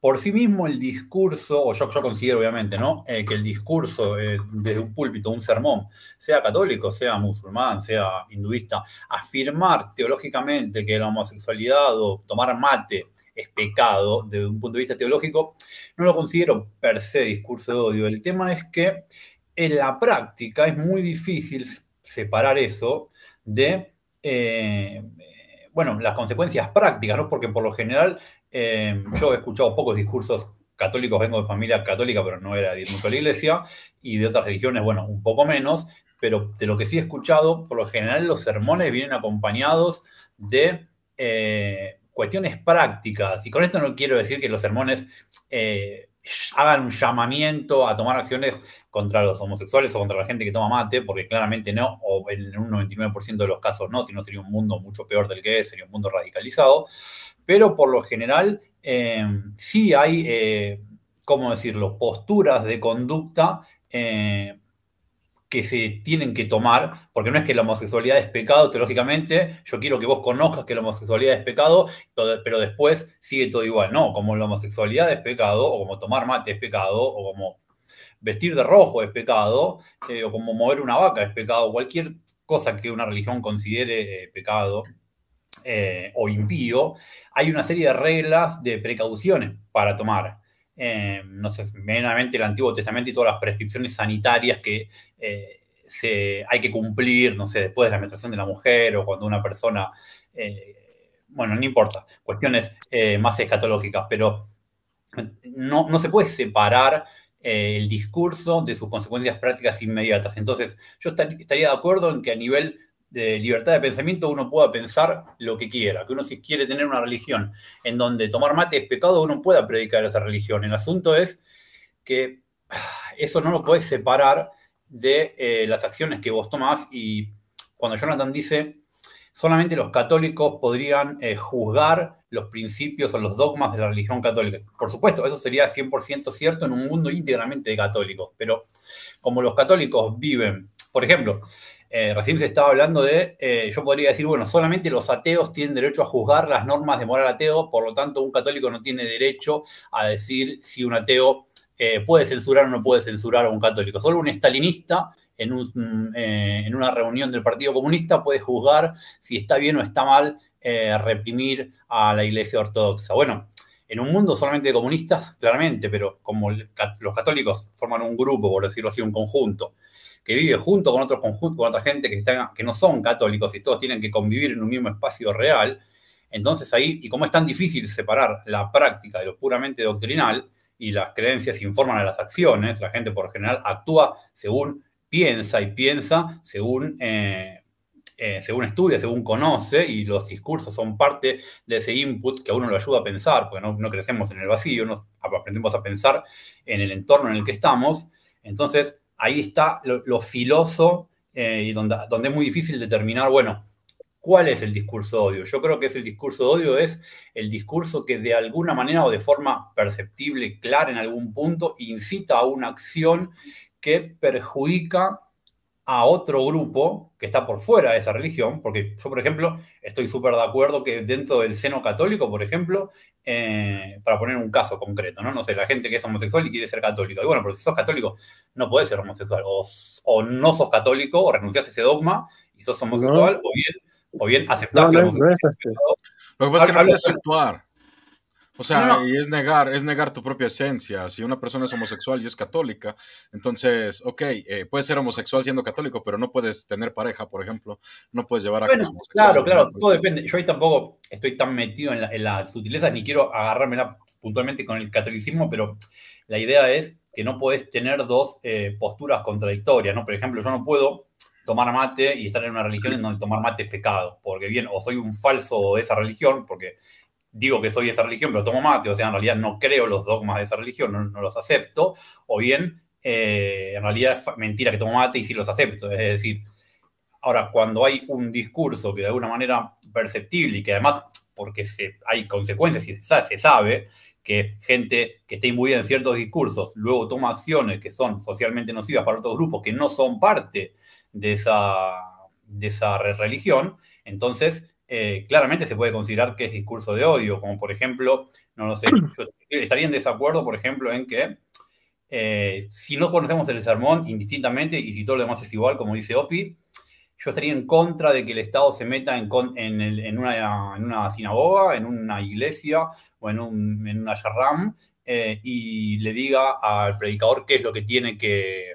por sí mismo el discurso, o yo, considero obviamente, ¿no? Eh, que el discurso eh, desde un púlpito, un sermón, sea católico, sea musulmán, sea hinduista, afirmar teológicamente que la homosexualidad o tomar mate es pecado desde un punto de vista teológico, no lo considero per se discurso de odio. El tema es que en la práctica es muy difícil separar eso de... Eh, bueno, las consecuencias prácticas, Porque por lo general eh, yo he escuchado pocos discursos católicos, vengo de familia católica, pero no era de ir mucho a la iglesia, y de otras religiones, bueno, un poco menos, pero de lo que sí he escuchado, por lo general los sermones vienen acompañados de eh, cuestiones prácticas, y con esto no quiero decir que los sermones... Eh, hagan un llamamiento a tomar acciones contra los homosexuales o contra la gente que toma mate, porque claramente no, o en un 99% de los casos no, si sería un mundo mucho peor del que es, sería un mundo radicalizado, pero por lo general eh, sí hay, eh, ¿cómo decirlo?, posturas de conducta eh, que se tienen que tomar, porque no es que la homosexualidad es pecado teológicamente, yo quiero que vos conozcas que la homosexualidad es pecado, pero después sigue todo igual. No, como la homosexualidad es pecado, o como tomar mate es pecado, o como vestir de rojo es pecado, o como mover una vaca es pecado, cualquier cosa que una religión considere pecado, eh, o impío, hay una serie de reglas de precauciones para tomar. Eh, no sé, meramente el Antiguo Testamento y todas las prescripciones sanitarias que eh, hay que cumplir, no sé, después de la menstruación de la mujer o cuando una persona, bueno, no importa, cuestiones más escatológicas, pero no se puede separar el discurso de sus consecuencias prácticas inmediatas. Entonces, yo estaría de acuerdo en que a nivel de libertad de pensamiento uno pueda pensar lo que quiera, que uno si quiere tener una religión en donde tomar mate es pecado, uno pueda predicar esa religión. El asunto es que ah, eso no lo puedes separar de eh, las acciones que vos tomás y cuando Jonathan dice, solamente los católicos podrían eh, juzgar los principios o los dogmas de la religión católica. Por supuesto, eso sería 100% cierto en un mundo íntegramente de católicos, pero como los católicos viven, por ejemplo, eh, recién se estaba hablando de, eh, yo podría decir, bueno, solamente los ateos tienen derecho a juzgar las normas de moral ateo, por lo tanto un católico no tiene derecho a decir si un ateo eh, puede censurar o no puede censurar a un católico. Solo un estalinista en, en una reunión del Partido Comunista puede juzgar si está bien o está mal reprimir a la Iglesia Ortodoxa. Bueno, en un mundo solamente de comunistas, claramente, pero como los católicos forman un grupo, por decirlo así, un conjunto que vive junto con otro conjunto con otra gente que, que no son católicos y todos tienen que convivir en un mismo espacio real. Entonces ahí, y como es tan difícil separar la práctica de lo puramente doctrinal y las creencias informan a las acciones, la gente por general actúa según piensa y piensa según, eh, eh, según estudia, según conoce y los discursos son parte de ese input que a uno lo ayuda a pensar, porque no, no crecemos en el vacío, nos aprendemos a pensar en el entorno en el que estamos. Entonces, ahí está lo, filoso eh, y donde, donde, es muy difícil determinar, bueno, ¿cuál es el discurso de odio? Yo creo que es el discurso de odio, es el discurso que de alguna manera o de forma perceptible, clara en algún punto, incita a una acción que perjudica a otro grupo que está por fuera de esa religión, porque yo, por ejemplo, estoy súper de acuerdo que dentro del seno católico, por ejemplo, eh, para poner un caso concreto, ¿no? No sé, la gente que es homosexual y quiere ser católico, Y bueno, pero si sos católico, no podés ser homosexual. O, no sos católico, o renunciás a ese dogma y sos homosexual, o bien, o bien aceptás Lo que pasa es que no puedes actuar. O sea, y es negar, es negar tu propia esencia. Si una persona es homosexual y es católica, entonces, ok, eh, puedes ser homosexual siendo católico, pero no puedes tener pareja, por ejemplo, no puedes llevar a bueno, Claro, claro, todo depende. Yo ahí tampoco estoy tan metido en, la, sutileza, las sutilezas ni quiero agarrármela puntualmente con el catolicismo, pero la idea es que no puedes tener dos eh, posturas contradictorias, ¿no? Por ejemplo, yo no puedo tomar mate y estar en una religión en donde tomar mate es pecado, porque bien, o soy un falso de esa religión, porque digo que soy de esa religión, pero tomo mate, o sea, en realidad no creo los dogmas de esa religión, no, los acepto, o bien, eh, en realidad es mentira que tomo mate y sí los acepto. Es decir, ahora, cuando hay un discurso que de alguna manera perceptible y que además, porque hay consecuencias y se, sabe que gente que está imbuida en ciertos discursos luego toma acciones que son socialmente nocivas para otros grupos que no son parte de esa, de esa religión, entonces eh, claramente se puede considerar que es discurso de odio, como por ejemplo, no lo sé, <clears throat> yo estaría en desacuerdo, por ejemplo, en que eh, si no conocemos el sermón indistintamente y si todo lo demás es igual, como dice Opi, yo estaría en contra de que el Estado se meta en, una, sinagoga, en una iglesia o en, un, una yarram eh, y le diga al predicador qué es lo que tiene que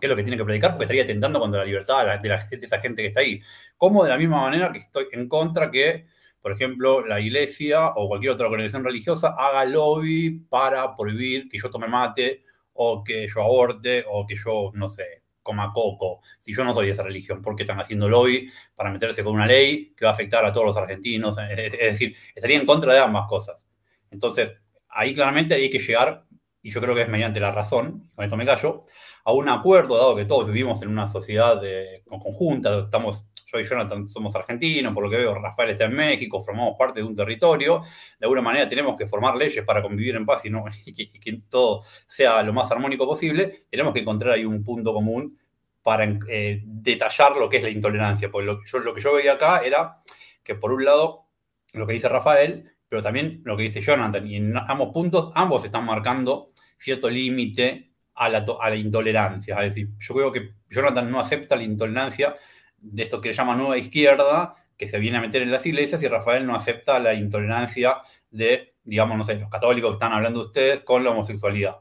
lo que tiene que predicar, porque estaría atentando contra la libertad de, la, de esa gente que está ahí. Como de la misma manera que estoy en contra que, por ejemplo, la iglesia o cualquier otra organización religiosa haga lobby para prohibir que yo tome mate o que yo aborte o que yo, no sé, coma coco. Si yo no soy de esa religión, ¿por qué están haciendo lobby para meterse con una ley que va a afectar a todos los argentinos? <laughs> Es decir, estaría en contra de ambas cosas. Entonces, ahí claramente hay que llegar, y yo creo que es mediante la razón, con esto me callo, a un acuerdo, dado que todos vivimos en una sociedad de, eh, conjunta, estamos yo y Jonathan somos argentinos, por lo que veo, Rafael está en México, formamos parte de un territorio. De alguna manera tenemos que formar leyes para convivir en paz y, <laughs> que, todo sea lo más armónico posible. Tenemos que encontrar ahí un punto común para eh, detallar lo que es la intolerancia. Porque lo, que yo veía acá era que, por un lado, lo que dice Rafael, pero también lo que dice Jonathan, y en ambos puntos, ambos están marcando cierto límite a la, a la, intolerancia. Es decir, yo creo que Jonathan no acepta la intolerancia de esto que llama nueva izquierda, que se viene a meter en las iglesias y Rafael no acepta la intolerancia de, digamos, no sé, los católicos que están hablando ustedes con la homosexualidad.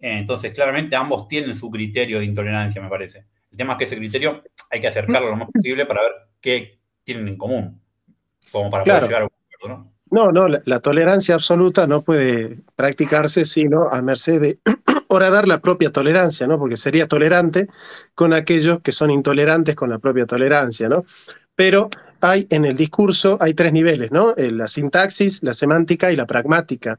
Eh, entonces, claramente ambos tienen su criterio de intolerancia, me parece. El tema es que ese criterio hay que acercarlo lo más posible para ver qué tienen en común, como para poder llegar a un acuerdo, ¿no? No, la, tolerancia absoluta no puede practicarse sino a merced de, dar la propia tolerancia, ¿no? Porque sería tolerante con aquellos que son intolerantes con la propia tolerancia, ¿no? Pero hay en el discurso, hay tres niveles, ¿no? Eh, la sintaxis, la semántica y la pragmática.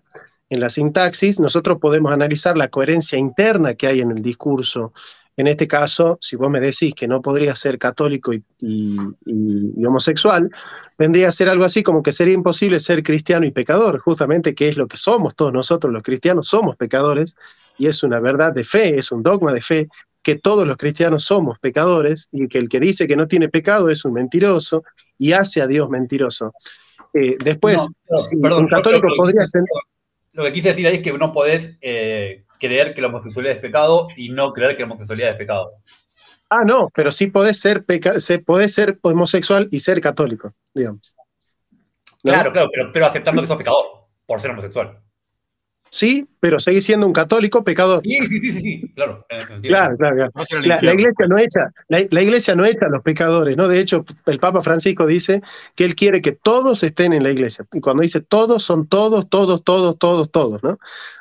En la sintaxis nosotros podemos analizar la coherencia interna que hay en el discurso, en este caso, si vos me decís que no podría ser católico y, y, homosexual, vendría a ser algo así como que sería imposible ser cristiano y pecador, justamente que es lo que somos todos nosotros los cristianos, somos pecadores, y es una verdad de fe, es un dogma de fe, que todos los cristianos somos pecadores y que el que dice que no tiene pecado es un mentiroso y hace a Dios mentiroso. Eh, después, un católico podría ser... Lo que quise decir ahí es que no podés eh, creer que la homosexualidad es pecado y no creer que la homosexualidad es pecado. Ah, no, pero sí podés ser, se ser homosexual y ser católico, digamos. Claro, claro, pero, pero aceptando que sos pecador por ser homosexual sí, pero sigue siendo un católico pecador. Sí, sí, sí, sí, claro. Claro, claro, La, iglesia no echa, la, iglesia a los pecadores, ¿no? De hecho, el Papa Francisco dice que él quiere que todos estén en la iglesia. Y cuando dice todos, son todos, todos, todos, todos, todos, ¿no?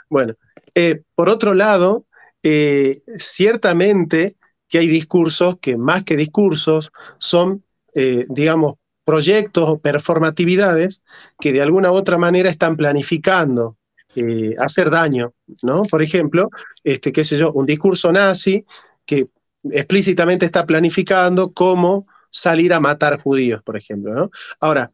Bueno, eh, por otro lado, eh, ciertamente que hay discursos que más que discursos son, eh, digamos, proyectos o performatividades que de alguna u otra manera están planificando eh, hacer daño, ¿no? Por ejemplo, este, qué sé yo, un discurso nazi que explícitamente está planificando cómo salir a matar judíos, por ejemplo, Ahora,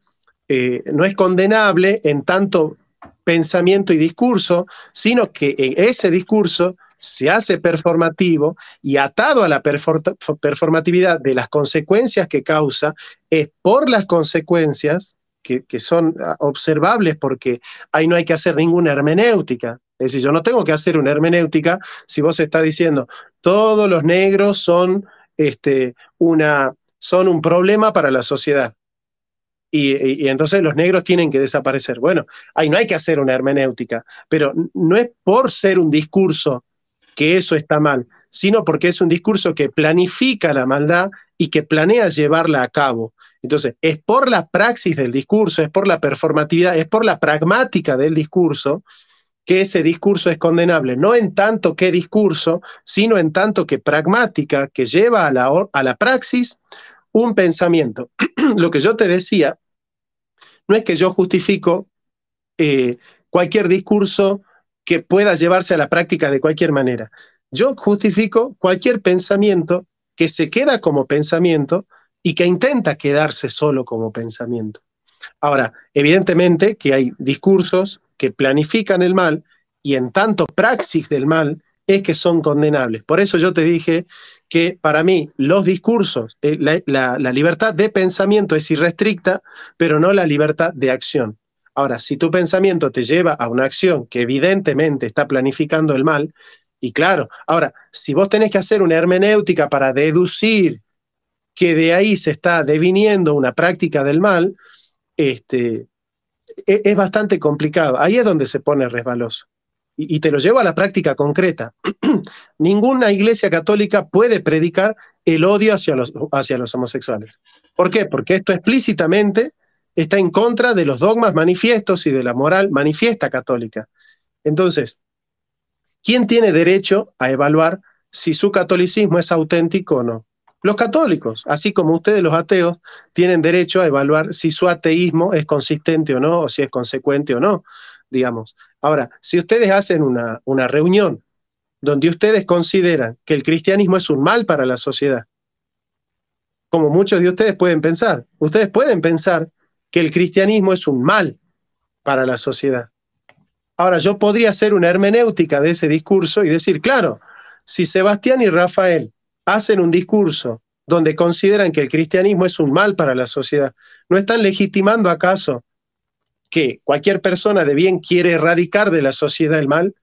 eh, no es condenable en tanto pensamiento y discurso, sino que ese discurso se hace performativo y atado a la performatividad de las consecuencias que causa, es por las consecuencias que, son ah, observables porque ahí no hay que hacer ninguna hermenéutica. Es decir, yo no tengo que hacer una hermenéutica si vos estás diciendo todos los negros son, este, una, son un problema para la sociedad. y, entonces los negros tienen que desaparecer. Bueno, ahí no hay que hacer una hermenéutica, pero no es por ser un discurso que eso está mal, sino porque es un discurso que planifica la maldad y que planea llevarla a cabo. Entonces, es por la praxis del discurso, es por la performatividad, es por la pragmática del discurso que ese discurso es condenable, no en tanto que discurso, sino en tanto que pragmática que lleva a la, praxis un pensamiento. <clears throat> Lo que yo te decía, no es que yo justifico eh, cualquier discurso que pueda llevarse a la práctica de cualquier manera, yo justifico cualquier pensamiento que se queda como pensamiento y que intenta quedarse solo como pensamiento. Ahora, evidentemente que hay discursos que planifican el mal y en tanto praxis del mal es que son condenables. Por eso yo te dije que para mí los discursos, eh, la, la libertad de pensamiento es irrestricta, pero no la libertad de acción. Ahora, si tu pensamiento te lleva a una acción que evidentemente está planificando el mal, y claro, ahora, si vos tenés que hacer una hermenéutica para deducir que de ahí se está deviniendo una práctica del mal, este, e-, es, bastante complicado. Ahí es donde se pone resbaloso. Y, te lo llevo a la práctica concreta. <clears throat> Ninguna iglesia católica puede predicar el odio hacia los, hacia los homosexuales. ¿Por qué? Porque esto explícitamente está en contra de los dogmas manifiestos y de la moral manifiesta católica. Entonces, ¿Quién tiene derecho a evaluar si su catolicismo es auténtico o no? Los católicos, así como ustedes los ateos, tienen derecho a evaluar si su ateísmo es consistente o no, o si es consecuente o no, digamos. Ahora, si ustedes hacen una, una reunión donde ustedes consideran que el cristianismo es un mal para la sociedad, como muchos de ustedes pueden pensar, ustedes pueden pensar que el cristianismo es un mal para la sociedad. Ahora, yo podría hacer una hermenéutica de ese discurso y decir, claro, si Sebastián y Rafael hacen un discurso donde consideran que el cristianismo es un mal para la sociedad, ¿no están legitimando acaso que cualquier persona de bien quiere erradicar de la sociedad el mal?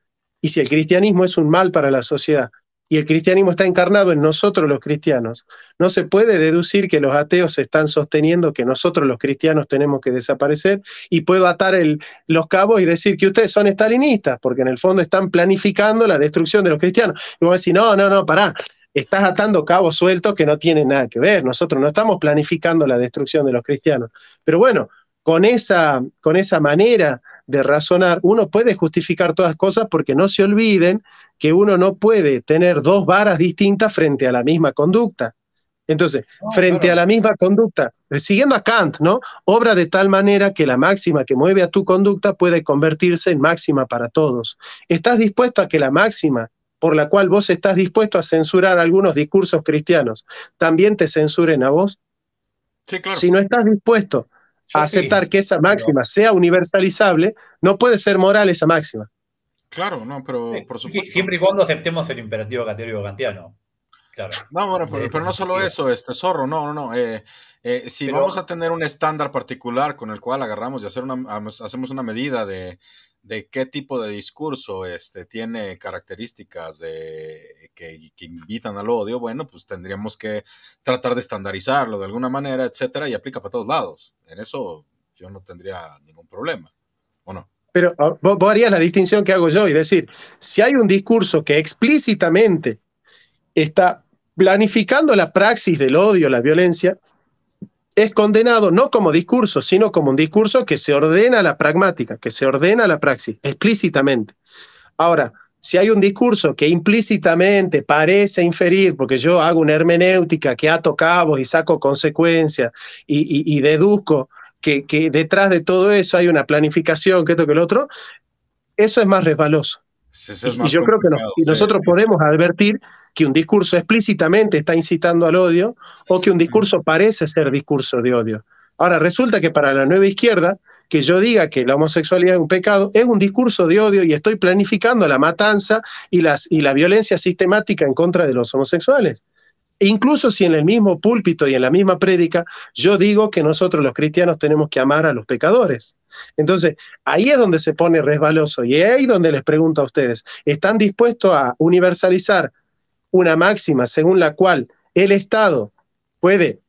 Y si el cristianismo es un mal para la sociedad, y el cristianismo está encarnado en nosotros los cristianos. No se puede deducir que los ateos están sosteniendo que nosotros los cristianos tenemos que desaparecer y puedo atar los cabos y decir que ustedes son estalinistas, porque en el fondo están planificando la destrucción de los cristianos. Y vos decís, no, no, no, pará, estás atando cabos sueltos que no tienen nada que ver. Nosotros no estamos planificando la destrucción de los cristianos. Pero bueno, con esa, con esa manera de razonar, uno puede justificar todas cosas porque no se olviden que uno no puede tener dos varas distintas frente a la misma conducta. Entonces, frente a la misma conducta, siguiendo a Kant, ¿no? Obra de tal manera que la máxima que mueve a tu conducta puede convertirse en máxima para todos. ¿Estás dispuesto a que la máxima por la cual vos estás dispuesto a censurar algunos discursos cristianos también te censuren a vos? Sí, claro. Si no estás dispuesto aceptar que esa máxima sea universalizable, no puede ser moral esa máxima. Claro, no, pero por supuesto. siempre y cuando aceptemos el imperativo categórico kantiano. Claro. No, bueno, pero, no solo eso, este zorro, no, no, no. Eh, eh, si vamos a tener un estándar particular con el cual agarramos y hacer hacemos una medida de, de qué tipo de discurso este, tiene características de, que, invitan al odio, bueno, pues tendríamos que tratar de estandarizarlo de alguna manera, etcétera, y aplica para todos lados. En eso yo no tendría ningún problema, ¿o no? Pero ah, vos harías la distinción que hago yo y decir, si hay un discurso que explícitamente está planificando la praxis del odio, la violencia, es condenado no como discurso, sino como un discurso que se ordena a la pragmática, que se ordena a la praxis, explícitamente. Ahora, si hay un discurso que implícitamente parece inferir, porque yo hago una hermenéutica que ato cabos y saco consecuencias y, deduzco que, detrás de todo eso hay una planificación, que esto, que el otro, eso es más resbaloso. y yo creo que nosotros podemos advertir que un discurso explícitamente está incitando al odio o que un discurso parece ser discurso de odio. Ahora, resulta que para la nueva izquierda, que yo diga que la homosexualidad es un pecado, es un discurso de odio y estoy planificando la matanza y, y la violencia sistemática en contra de los homosexuales. E incluso si en el mismo púlpito y en la misma prédica yo digo que nosotros los cristianos tenemos que amar a los pecadores. Entonces, ahí es donde se pone resbaloso y ahí es donde les pregunto a ustedes, ¿están dispuestos a universalizar una máxima según la cual el Estado puede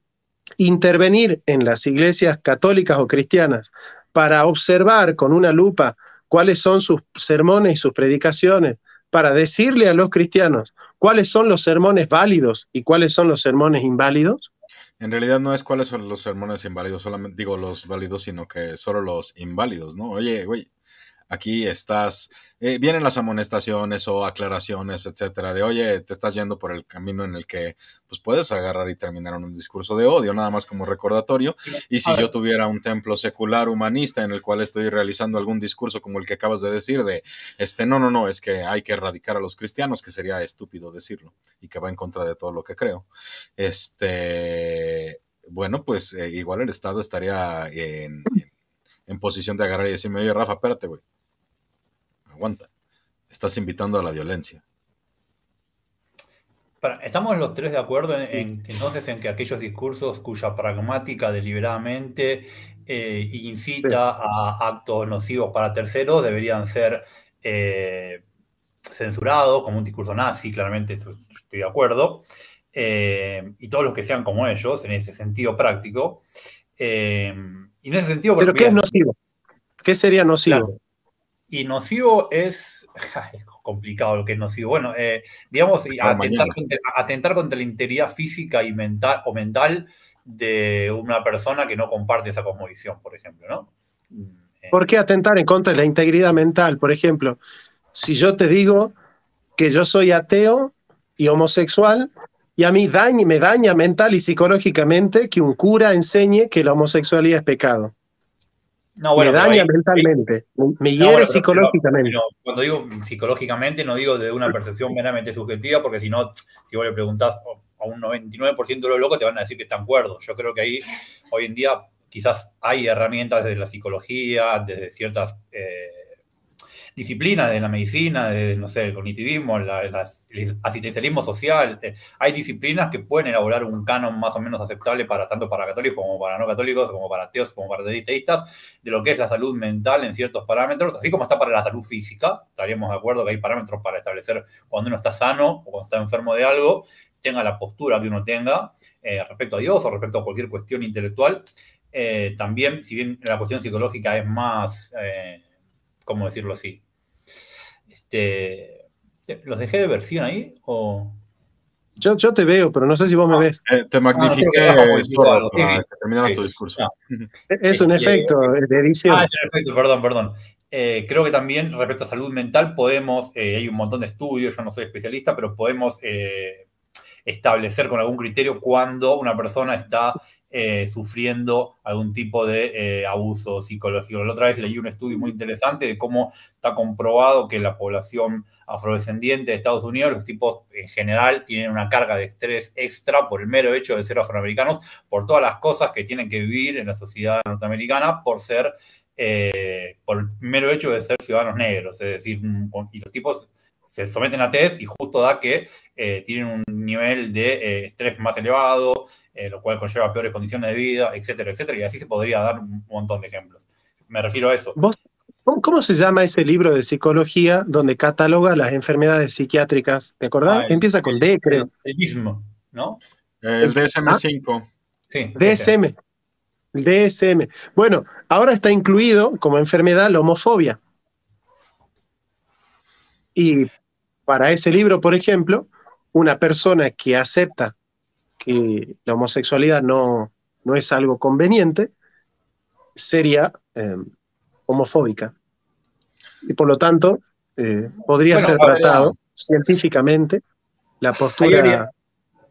intervenir en las iglesias católicas o cristianas para observar con una lupa cuáles son sus sermones y sus predicaciones, para decirle a los cristianos cuáles son los sermones válidos y cuáles son los sermones inválidos? En realidad no es cuáles son los sermones inválidos, solamente digo los válidos, sino que solo los inválidos, ¿no? Oye, güey, Aquí estás, eh, vienen las amonestaciones o aclaraciones, etcétera, de oye, te estás yendo por el camino en el que pues puedes agarrar y terminar un discurso de odio, nada más como recordatorio. Y si yo tuviera un templo secular humanista en el cual estoy realizando algún discurso como el que acabas de decir, de este no, no, no, es que hay que erradicar a los cristianos, que sería estúpido decirlo y que va en contra de todo lo que creo. Este, bueno, pues eh, igual el Estado estaría en, en posición de agarrar y decirme, oye, Rafa, espérate, güey aguanta. Estás invitando a la violencia. Estamos los tres de acuerdo en, en que aquellos discursos cuya pragmática deliberadamente eh, incita a actos nocivos para terceros deberían ser eh, censurados, como un discurso nazi, claramente estoy, de acuerdo, eh, y todos los que sean como ellos, en ese sentido práctico. y en ese sentido... ¿Pero qué es nocivo? ¿Qué sería nocivo? Y nocivo es, <laughs> complicado lo que es nocivo. Bueno, eh, digamos, atentar contra, la integridad física y mental o mental de una persona que no comparte esa cosmovisión, por ejemplo, ¿no? Mm, eh. ¿Por qué atentar en contra de la integridad mental? Por ejemplo, si yo te digo que yo soy ateo y homosexual, y a mí me daña mental y psicológicamente que un cura enseñe que la homosexualidad es pecado. No, me daña mentalmente, me hiere psicológicamente. cuando digo psicológicamente, no digo de una percepción meramente subjetiva, porque si no, si vos le preguntás a un 99% de los locos, te van a decir que están cuerdos. Yo creo que ahí, hoy en día, quizás hay herramientas desde la psicología, desde ciertas eh, disciplinas, de la medicina, de, no sé, el cognitivismo, el asistencialismo social. Eh, hay disciplinas que pueden elaborar un canon más o menos aceptable para tanto para católicos como para no católicos, como para ateos, como para ateístas, de lo que es la salud mental en ciertos parámetros, así como está para la salud física. Estaríamos de acuerdo que hay parámetros para establecer cuando uno está sano o cuando está enfermo de algo, tenga la postura que uno tenga eh, respecto a Dios o respecto a cualquier cuestión intelectual. Eh, también, si bien la cuestión psicológica es más ¿cómo mm. decirlo así? Este, eh, ¿Los dejé de versión ahí o...? Yo, te veo, pero no sé si vos me ah, ves. Eh, te ah, magnifique. tu discurso. Es un este, efecto de edición. Ah, es un efecto, perdón, perdón. Eh, creo que también respecto a salud mental podemos, hay un montón de estudios, yo no soy especialista, pero podemos establecer con algún criterio cuando una persona está eh, sufriendo algún tipo de eh, abuso psicológico. La otra vez leí un estudio muy interesante de cómo está comprobado que la población afrodescendiente de Estados Unidos, los tipos en general, tienen una carga de estrés extra por el mero hecho de ser afroamericanos, por todas las cosas que tienen que vivir en la sociedad norteamericana por ser, eh, por el mero hecho de ser ciudadanos negros. Es decir, mm, y los tipos se someten a test y justo da que eh, tienen un nivel de eh, estrés más elevado, eh, lo cual conlleva peores condiciones de vida, etcétera, etcétera. Y así se podría dar un montón de ejemplos. Me refiero a eso. ¿Cómo se llama ese libro de psicología donde cataloga las enfermedades psiquiátricas? ¿Te acordás? Ah, Empieza con D, creo. El, ¿no? El ¿Ah? DSM-5. Sí. DSM. DSM. Bueno, ahora está incluido como enfermedad la homofobia. Y para ese libro, por ejemplo, una persona que acepta que la homosexualidad no, es algo conveniente sería em, homofóbica. Y por lo tanto, eh, podría ser tratado científicamente la postura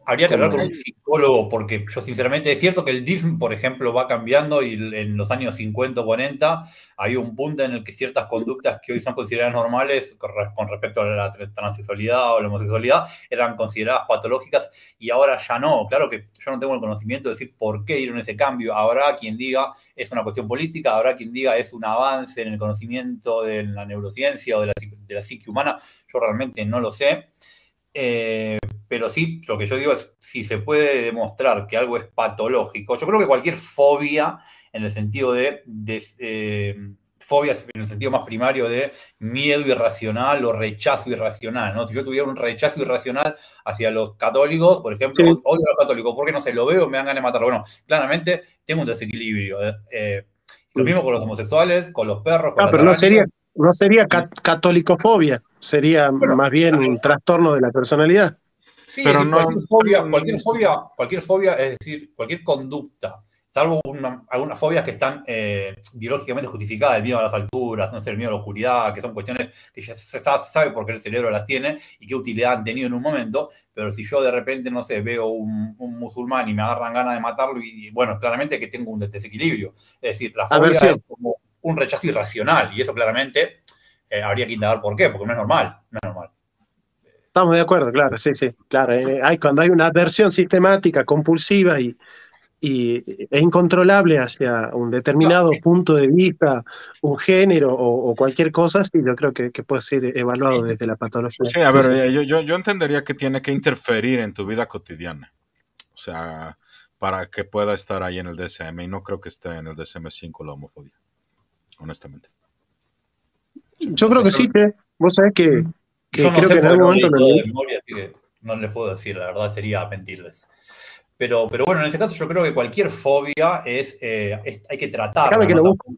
Habría que hablar con un psicólogo, porque yo sinceramente es cierto que el DISM, por ejemplo, va cambiando y en los años 50 o 40 hay un punto en el que ciertas conductas que hoy son consideradas normales con respecto a la transexualidad o la homosexualidad eran consideradas patológicas y ahora ya no. Claro que yo no tengo el conocimiento de decir por qué dieron ese cambio. Habrá quien diga es una cuestión política, habrá quien diga es un avance en el conocimiento de la neurociencia o de la, de psique humana. Yo realmente no lo sé. Eh, pero sí, lo que yo digo es, si se puede demostrar que algo es patológico, yo creo que cualquier fobia, en el sentido de, eh, fobias en el sentido más primario de miedo irracional o rechazo irracional, ¿no? Si yo tuviera un rechazo irracional hacia los católicos, por ejemplo, sí. odio los católicos, porque no se lo veo, me dan ganas de matarlo. Bueno, claramente tengo un desequilibrio. Eh, eh, lo mm. mismo con los homosexuales, con los perros. Con ah, pero no sería, no sería católicofobia, sería más bien un trastorno de la personalidad. Sí, cualquier, fobia, cualquier, fobia, es decir, cualquier conducta, salvo algunas fobias que están eh, biológicamente justificadas, el miedo a las alturas, no sé, el miedo a la oscuridad, que son cuestiones que ya se sabe por qué el cerebro las tiene y qué utilidad han tenido en un momento, pero si yo de repente, no sé, veo un, musulmán y me agarran ganas de matarlo, y, bueno, claramente que tengo un desequilibrio. Es decir, la fobia es como un rechazo irracional y eso claramente eh, habría que indagar por qué, porque no es normal, no es normal. Estamos de acuerdo, claro, sí, sí, claro. Eh, hay, cuando hay una adversión sistemática, compulsiva y, y e incontrolable hacia un determinado punto de vista, un género o, cualquier cosa, sí, yo creo que, puede ser evaluado desde la patología. Sí, a ver, eh, Yo, yo, yo, entendería que tiene que interferir en tu vida cotidiana, o sea, para que pueda estar ahí en el DSM, y no creo que esté en el DSM-5 la homofobia, honestamente. Yo creo que sí, ¿eh? vos sabés que mm. Yo no sé que en momento no les puedo decir, la verdad sería mentirles. Pero, pero, bueno, en ese caso yo creo que cualquier fobia es, eh, hay que tratar. Déjame que lo busque.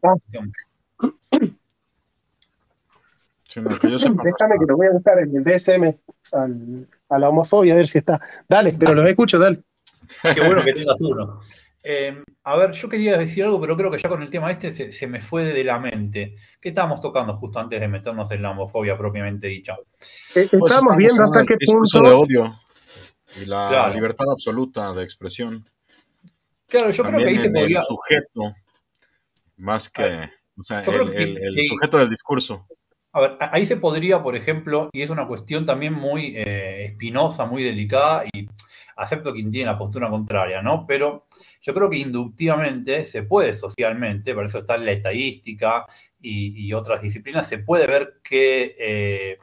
Déjame que lo voy a buscar en el DSM a la homofobia, a ver si está. Dale, pero los escucho, dale. Qué bueno que tengas uno. Em, a ver, yo quería decir algo, pero creo que ya con el tema este se, me fue de la mente. ¿Qué estábamos tocando justo antes de meternos en la homofobia propiamente dicha? E-, pues, estábamos viendo hasta qué punto... de odio y la libertad absoluta de expresión. Claro, yo creo que ahí se podría... El sujeto, más que... o sea, el, sujeto del discurso. A ver, ahí se podría, por ejemplo, y es una cuestión también muy eh, espinosa, muy delicada, y Acepto quien tiene la postura contraria, ¿no? Pero yo creo que inductivamente se puede socialmente, por eso está la estadística y, otras disciplinas, se puede ver que eh,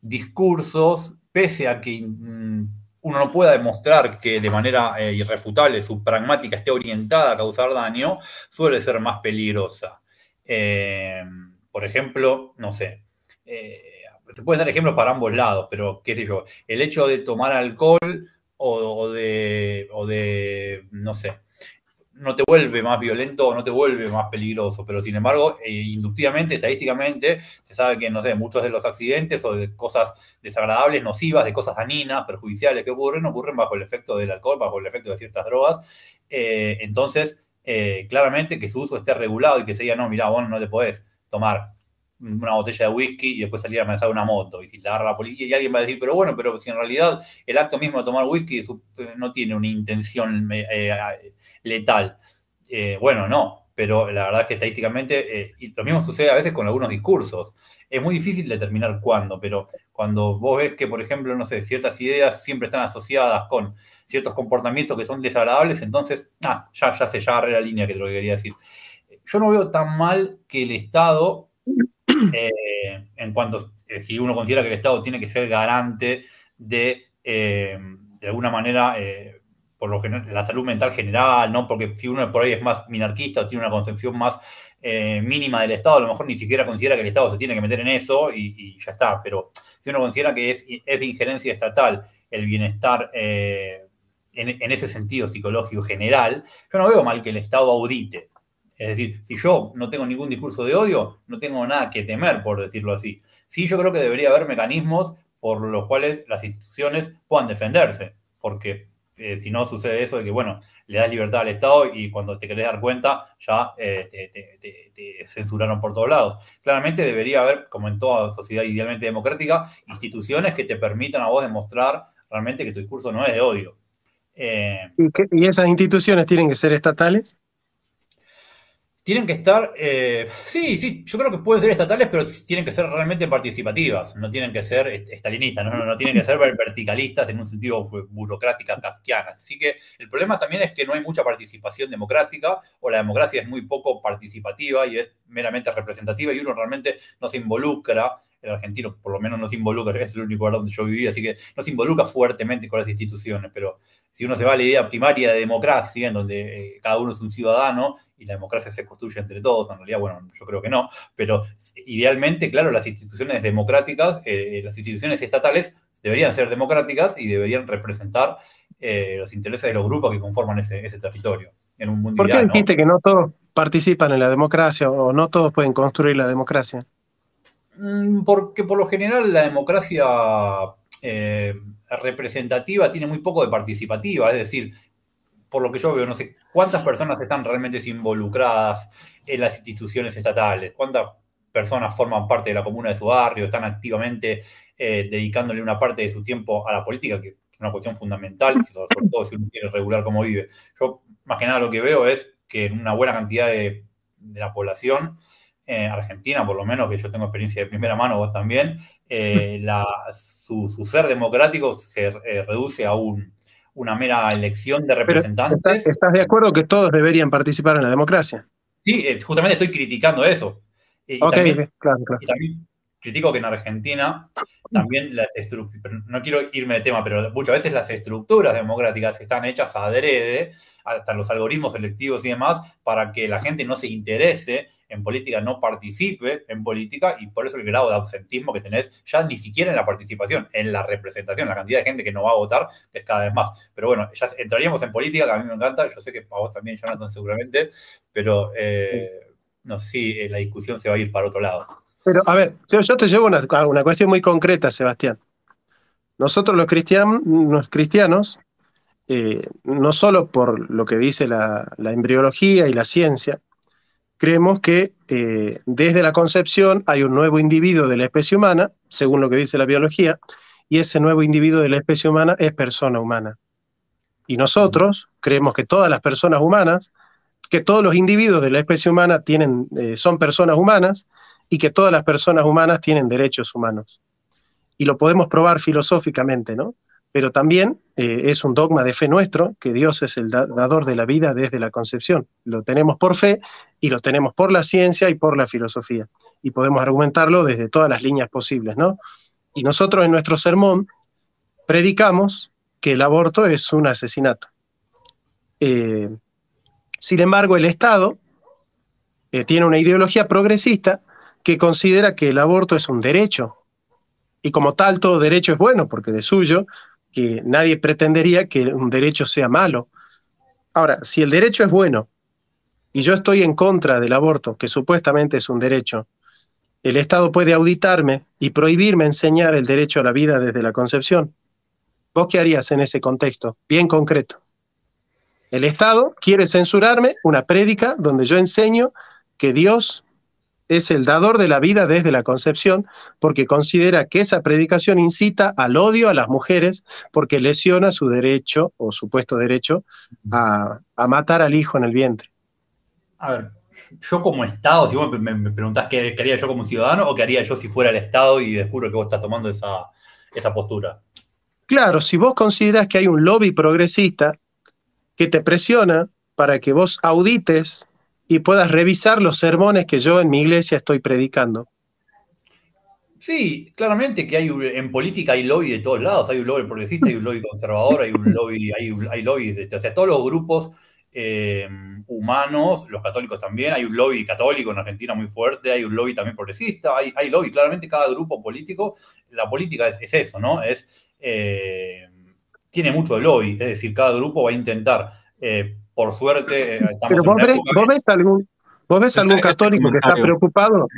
discursos, pese a que mm, uno no pueda demostrar que de manera eh, irrefutable su pragmática esté orientada a causar daño, suele ser más peligrosa. Eh, por ejemplo, no sé, se pueden dar ejemplos para ambos lados, pero qué sé yo, el hecho de tomar alcohol o, de, de, no sé, no te vuelve más violento o no te vuelve más peligroso, pero sin embargo, eh, inductivamente, estadísticamente, se sabe que, no sé, muchos de los accidentes o de cosas desagradables, nocivas, de cosas aninas, perjudiciales que ocurren, ocurren bajo el efecto del alcohol, bajo el efecto de ciertas drogas. Eh, entonces, eh, claramente que su uso esté regulado y que se diga, no, mira, vos no te podés tomar una botella de whisky y después salir a manejar una moto y si la agarra la policía y alguien va a decir, pero bueno, pero si en realidad el acto mismo de tomar whisky eh, no tiene una intención eh, eh, letal. bueno, no, pero la verdad es que estadísticamente, y lo mismo sucede a veces con algunos discursos, es muy difícil determinar cuándo, pero cuando vos ves que, por ejemplo, no sé, ciertas ideas siempre están asociadas con ciertos comportamientos que son desagradables, entonces, ah, ya, ya se ya agarré la línea que te lo quería decir. Yo no veo tan mal que el Estado eh, en cuanto eh, si uno considera que el Estado tiene que ser garante de, eh, de alguna manera, por lo general, la salud mental general, ¿no? Porque si uno por ahí es más minarquista o tiene una concepción más mínima del Estado, a lo mejor ni siquiera considera que el Estado se tiene que meter en eso y, ya está. Pero si uno considera que es, es de injerencia estatal el bienestar en, en ese sentido psicológico general, yo no veo mal que el Estado audite. Es decir, si yo no tengo ningún discurso de odio, no tengo nada que temer, por decirlo así. Sí, yo creo que debería haber mecanismos por los cuales las instituciones puedan defenderse, porque eh, si no sucede eso de que, bueno, le das libertad al Estado y cuando te querés dar cuenta ya eh, te, censuraron por todos lados. Claramente debería haber, como en toda sociedad idealmente democrática, instituciones que te permitan a vos demostrar realmente que tu discurso no es de odio. Eh, ¿Y esas instituciones tienen que ser estatales? tienen que estar, eh, sí, sí, yo creo que pueden ser estatales, pero tienen que ser realmente participativas, no tienen que ser estalinistas, no, no, tienen que ser verticalistas en un sentido burocrática kafkiana. Así que el problema también es que no hay mucha participación democrática o la democracia es muy poco participativa y es meramente representativa y uno realmente no se involucra el argentino por lo menos no se involucra, <laughs> es el único lugar donde yo viví, así que no se involucra fuertemente con las instituciones, pero si uno se va a la idea primaria de democracia, en donde eh, cada uno es un ciudadano, y la democracia se construye entre todos. En realidad, bueno, yo creo que no, pero idealmente, claro, las instituciones democráticas, eh, eh, las instituciones estatales deberían ser democráticas y deberían representar eh, los intereses de los grupos que conforman ese, territorio. ¿Por qué dijiste que no todos participan en la democracia o no todos pueden construir la democracia? Mm, porque por lo general la democracia representativa tiene muy poco de participativa, es decir, por lo que yo veo, no sé cuántas personas están realmente involucradas en las instituciones estatales, cuántas personas forman parte de la comuna de su barrio, están activamente eh, dedicándole una parte de su tiempo a la política, que es una cuestión fundamental, sobre todo si uno quiere regular cómo vive. Yo, más que nada, lo que veo es que en una buena cantidad de, la población eh, argentina, por lo menos, que yo tengo experiencia de primera mano, vos también, eh, mm. su, ser democrático se reduce a un una mera elección de representantes. ¿estás, de acuerdo que todos deberían participar en la democracia? Sí, eh, justamente estoy criticando eso. Eh, ok, claro, claro critico que en Argentina también las estructuras, no quiero irme de tema, pero muchas veces las estructuras democráticas están hechas adrede, hasta los algoritmos electivos y demás, para que la gente no se interese en política, no participe en política, y por eso el grado de absentismo que tenés ya ni siquiera en la participación, en la representación, la cantidad de gente que no va a votar es cada vez más. Pero bueno, ya entraríamos en política, que a mí me encanta, yo sé que para vos también, Jonathan, seguramente, pero eh, no sé si eh, la discusión se va a ir para otro lado. Pero, a ver, yo, te llevo a una, cuestión muy concreta, Sebastián. Nosotros los, cristianos, eh, no solo por lo que dice la, embriología y la ciencia, creemos que eh, desde la concepción hay un nuevo individuo de la especie humana, según lo que dice la biología, y ese nuevo individuo de la especie humana es persona humana. Y nosotros creemos que todas las personas humanas, que todos los individuos de la especie humana tienen, eh, son personas humanas, y que todas las personas humanas tienen derechos humanos. Y lo podemos probar filosóficamente, ¿no? Pero también eh, es un dogma de fe nuestro que Dios es el dador de la vida desde la concepción. Lo tenemos por fe y lo tenemos por la ciencia y por la filosofía. Y podemos argumentarlo desde todas las líneas posibles, ¿no? Y nosotros en nuestro sermón predicamos que el aborto es un asesinato. Eh, sin embargo, el Estado eh, tiene una ideología progresista que considera que el aborto es un derecho. Y como tal, todo derecho es bueno, porque de suyo, que nadie pretendería que un derecho sea malo. Ahora, si el derecho es bueno y yo estoy en contra del aborto, que supuestamente es un derecho, el Estado puede auditarme y prohibirme enseñar el derecho a la vida desde la concepción. ¿Vos qué harías en ese contexto? Bien concreto. El Estado quiere censurarme una prédica donde yo enseño que Dios es el dador de la vida desde la concepción, porque considera que esa predicación incita al odio a las mujeres, porque lesiona su derecho o supuesto derecho a, matar al hijo en el vientre. A ver, yo como Estado, si vos me, me preguntás qué, haría yo como ciudadano o qué haría yo si fuera el Estado y descubro que vos estás tomando esa, esa postura. Claro, si vos considerás que hay un lobby progresista que te presiona para que vos audites y puedas revisar los sermones que yo en mi iglesia estoy predicando. Sí, claramente que hay en política hay lobby de todos lados, hay un lobby progresista, hay un lobby conservador, hay un lobby, hay, hay lobbies, este, o sea, todos los grupos eh, humanos, los católicos también, hay un lobby católico en Argentina muy fuerte, hay un lobby también progresista, hay, hay lobby, claramente cada grupo político, la política es, eso, ¿no? Es, eh, tiene mucho lobby, es decir, cada grupo va a intentar eh, por suerte, eh, vos, ves, este algún, este católico que está preocupado. ¿Vos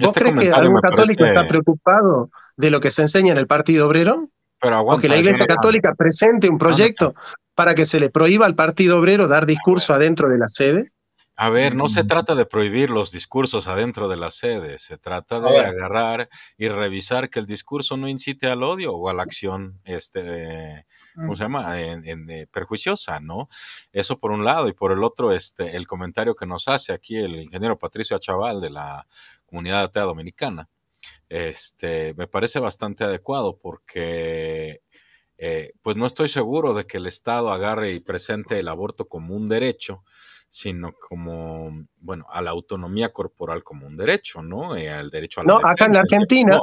este crees que algún católico está preocupado de lo que se enseña en el Partido Obrero? o que la Iglesia Católica presente un proyecto para que se le prohíba al Partido Obrero dar discurso adentro de la sede. A ver, no se mm. trata de prohibir los discursos adentro de la sede, se trata de agarrar y revisar que el discurso no incite al odio o a la acción este, ¿cómo se llama? En, eh, perjuiciosa, ¿no? Eso por un lado, y por el otro, este, el comentario que nos hace aquí el ingeniero Patricio Achaval de la comunidad atea dominicana, este, me parece bastante adecuado porque eh, pues no estoy seguro de que el Estado agarre y presente el aborto como un derecho, sino como, bueno, a la autonomía corporal como un derecho, ¿no? Y al derecho a la No, acá en Argentina,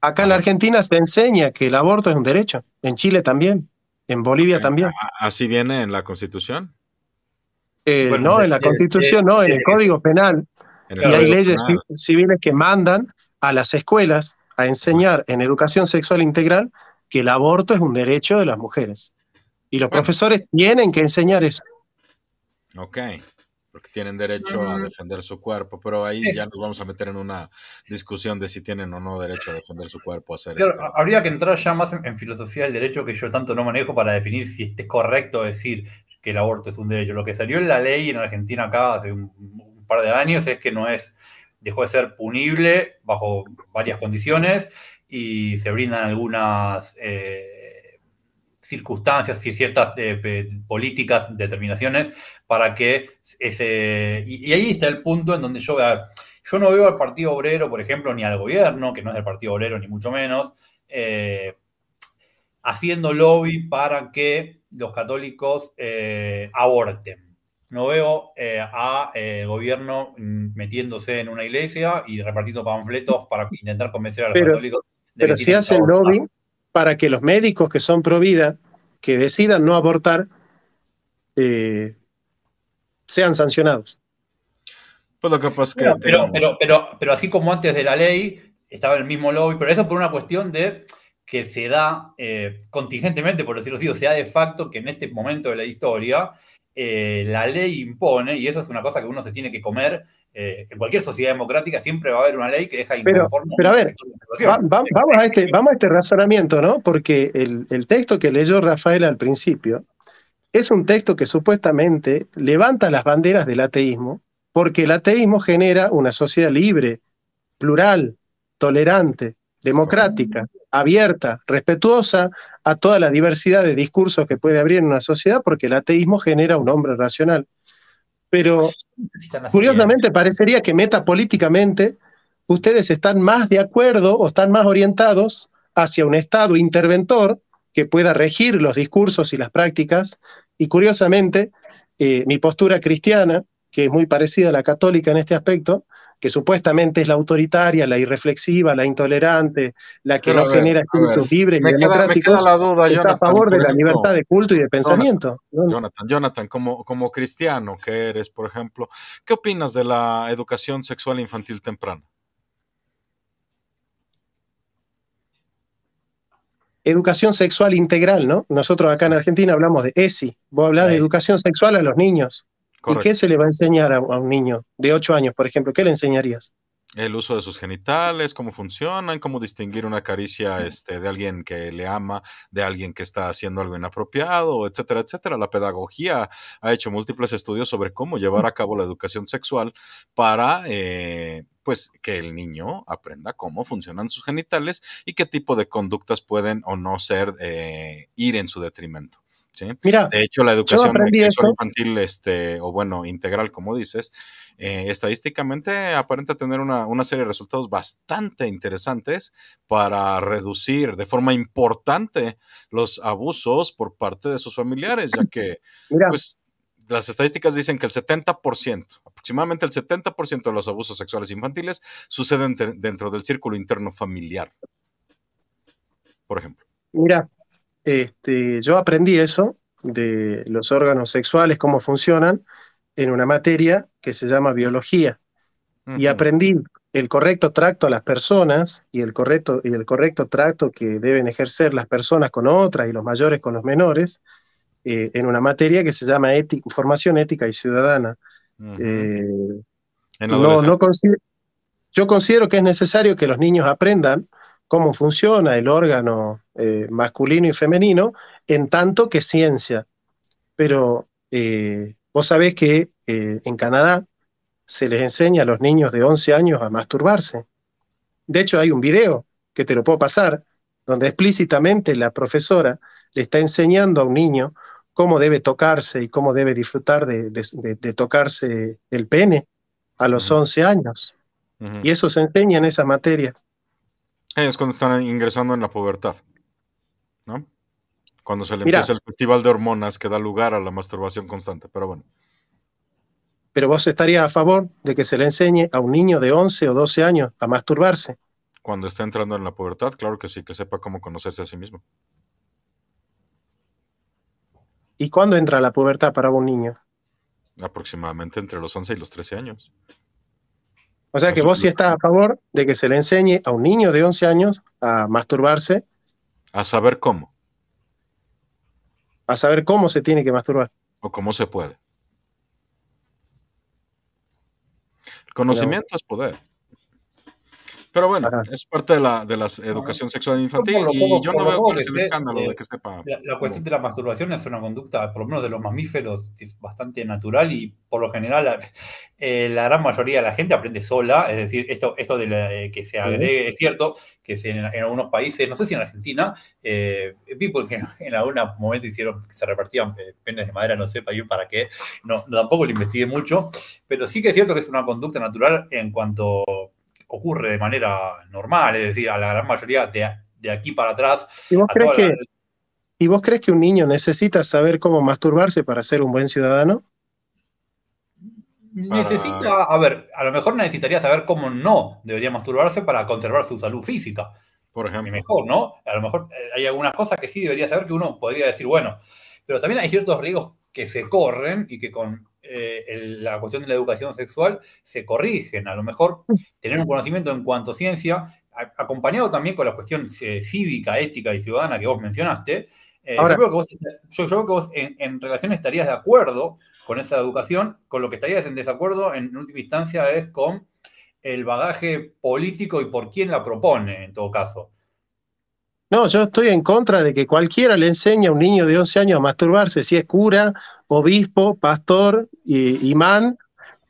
Acá en la ah. Argentina se enseña que el aborto es un derecho, en Chile también, en Bolivia también. Ah, ah, ¿Así viene en la Constitución? Eh, no, en la Constitución, no, en el Código Penal. y hay leyes civiles que mandan a las escuelas a enseñar en educación sexual integral que el aborto es un derecho de las mujeres. Y los profesores tienen que enseñar eso. Ok porque tienen derecho a defender su cuerpo, pero ahí ya nos vamos a meter en una discusión de si tienen o no derecho a defender su cuerpo. Hacer este Habría que entrar ya más en, filosofía del derecho que yo tanto no manejo para definir si es correcto decir que el aborto es un derecho. Lo que salió en la ley en Argentina acá hace un, par de años es que no es, dejó de ser punible bajo varias condiciones y se brindan algunas... Eh, circunstancias y ciertas eh, políticas, determinaciones, para que ese... Y, ahí está el punto en donde yo, yo no veo al Partido Obrero, por ejemplo, ni al gobierno, que no es del Partido Obrero ni mucho menos, eh, haciendo lobby para que los católicos eh, aborten. No veo a gobierno mm, metiéndose en una iglesia y repartiendo panfletos para intentar convencer a los católicos. De pero que si hace lobby, para que los médicos que son pro vida, que decidan no abortar, eh, sean sancionados. Pues pero, pero, así como antes de la ley estaba el mismo lobby, pero eso por una cuestión de que se da eh, contingentemente, por decirlo así, se sea, de facto que en este momento de la historia eh, la ley impone, y eso es una cosa que uno se tiene que comer eh, en cualquier sociedad democrática siempre va a haber una ley que deja inconforme. Pero, a ver, este, vamos, a este, razonamiento, ¿no? Porque el, texto que leyó Rafael al principio es un texto que supuestamente levanta las banderas del ateísmo, porque el ateísmo genera una sociedad libre, plural, tolerante, democrática, abierta, respetuosa a toda la diversidad de discursos que puede abrir en una sociedad, porque el ateísmo genera un hombre racional. Pero curiosamente parecería que metapolíticamente ustedes están más de acuerdo o están más orientados hacia un Estado interventor que pueda regir los discursos y las prácticas. Y curiosamente, eh, mi postura cristiana, que es muy parecida a la católica en este aspecto, que supuestamente es la autoritaria, la irreflexiva, la intolerante, la que no genera espíritus libres y democráticos, me queda duda, Jonathan, a favor de la libertad de culto y de pensamiento. Jonathan, como, como cristiano que eres, por ejemplo, ¿qué opinas de la educación sexual infantil temprana? educación sexual integral, ¿no? Nosotros acá en Argentina hablamos de ESI. Vos hablas de educación sexual a los niños. ¿Y qué se le va a enseñar a, un niño de 8 años, por ejemplo? ¿Qué le enseñarías? el uso de sus genitales, cómo funcionan, cómo distinguir una caricia este, de alguien que le ama, de alguien que está haciendo algo inapropiado, etcétera, etcétera. La pedagogía ha hecho múltiples estudios sobre cómo llevar a cabo la educación sexual para eh, pues que el niño aprenda cómo funcionan sus genitales y qué tipo de conductas pueden o no ser eh, ir en su detrimento de hecho, la educación sexual infantil, este, o bueno, integral, como dices, eh, estadísticamente aparenta tener una, serie de resultados bastante interesantes para reducir de forma importante los abusos por parte de sus familiares, ya que <clears throat> pues, las estadísticas dicen que el 70%, aproximadamente el 70% de los abusos sexuales infantiles suceden dentro del círculo interno familiar, por ejemplo. Mira, este, yo aprendí eso de los órganos sexuales, cómo funcionan, en una materia que se llama biología. Y aprendí el correcto tracto a las personas y el correcto, y el correcto tracto que deben ejercer las personas con otras y los mayores con los menores eh, en una materia que se llama formación ética y ciudadana. Eh, no, no yo considero que es necesario que los niños aprendan cómo funciona el órgano eh, masculino y femenino, en tanto que ciencia. Pero eh, vos sabés que eh, en Canadá se les enseña a los niños de 11 años a masturbarse. De hecho, hay un video que te lo puedo pasar, donde explícitamente la profesora le está enseñando a un niño cómo debe tocarse y cómo debe disfrutar de, tocarse el pene a los 11 años. Y eso se enseña en esas materias. Es cuando están ingresando en la pubertad, ¿no? Cuando se le empieza el festival de hormonas que da lugar a la masturbación constante, pero bueno. Pero vos estarías a favor de que se le enseñe a un niño de 11 o 12 años a masturbarse. Cuando está entrando en la pubertad, claro que sí, que sepa cómo conocerse a sí mismo. ¿Y cuándo entra la pubertad para un niño? Aproximadamente entre los 11 y los 13 años. O sea que vos sí estás a favor de que se le enseñe a un niño de 11 años a masturbarse. A saber cómo. A saber cómo se tiene que masturbar. O cómo se puede. El conocimiento es poder. Pero bueno, es parte de la, educación sexual e infantil y yo no veo cuál es un escándalo de eh, que sepa. La, cuestión de la masturbación es una conducta, por lo menos de los mamíferos, bastante natural y por lo general eh, la gran mayoría de la gente aprende sola. Es decir, esto, esto de eh, que se agregue, es cierto que en, algunos países, no sé si en Argentina, vi porque en algún momento hicieron que se repartían penes de madera, no sé para, yo para qué, no, tampoco lo investigué mucho, pero sí que es cierto que es una conducta natural en cuanto ocurre de manera normal, es decir, a la gran mayoría de, de aquí para atrás. ¿Y vos, crees que, que un niño necesita saber cómo masturbarse para ser un buen ciudadano? Necesita, a ver, a lo mejor necesitaría saber cómo no debería masturbarse para conservar su salud física. Por ejemplo. Y mejor, ¿no? A lo mejor eh, hay algunas cosas que sí debería saber que uno podría decir, bueno, pero también hay ciertos riesgos que se corren y que con eh, la cuestión de la educación sexual se corrigen. A lo mejor tener un conocimiento en cuanto a ciencia, acompañado también con la cuestión eh, cívica, ética y ciudadana que vos mencionaste. Eh, yo creo que vos, en, en, relación estarías de acuerdo con esa educación, con lo que estarías en desacuerdo en última instancia es con el bagaje político y por quién la propone en todo caso. No, yo estoy en contra de que cualquiera le enseñe a un niño de 11 años a masturbarse, si es cura, obispo, pastor, imán,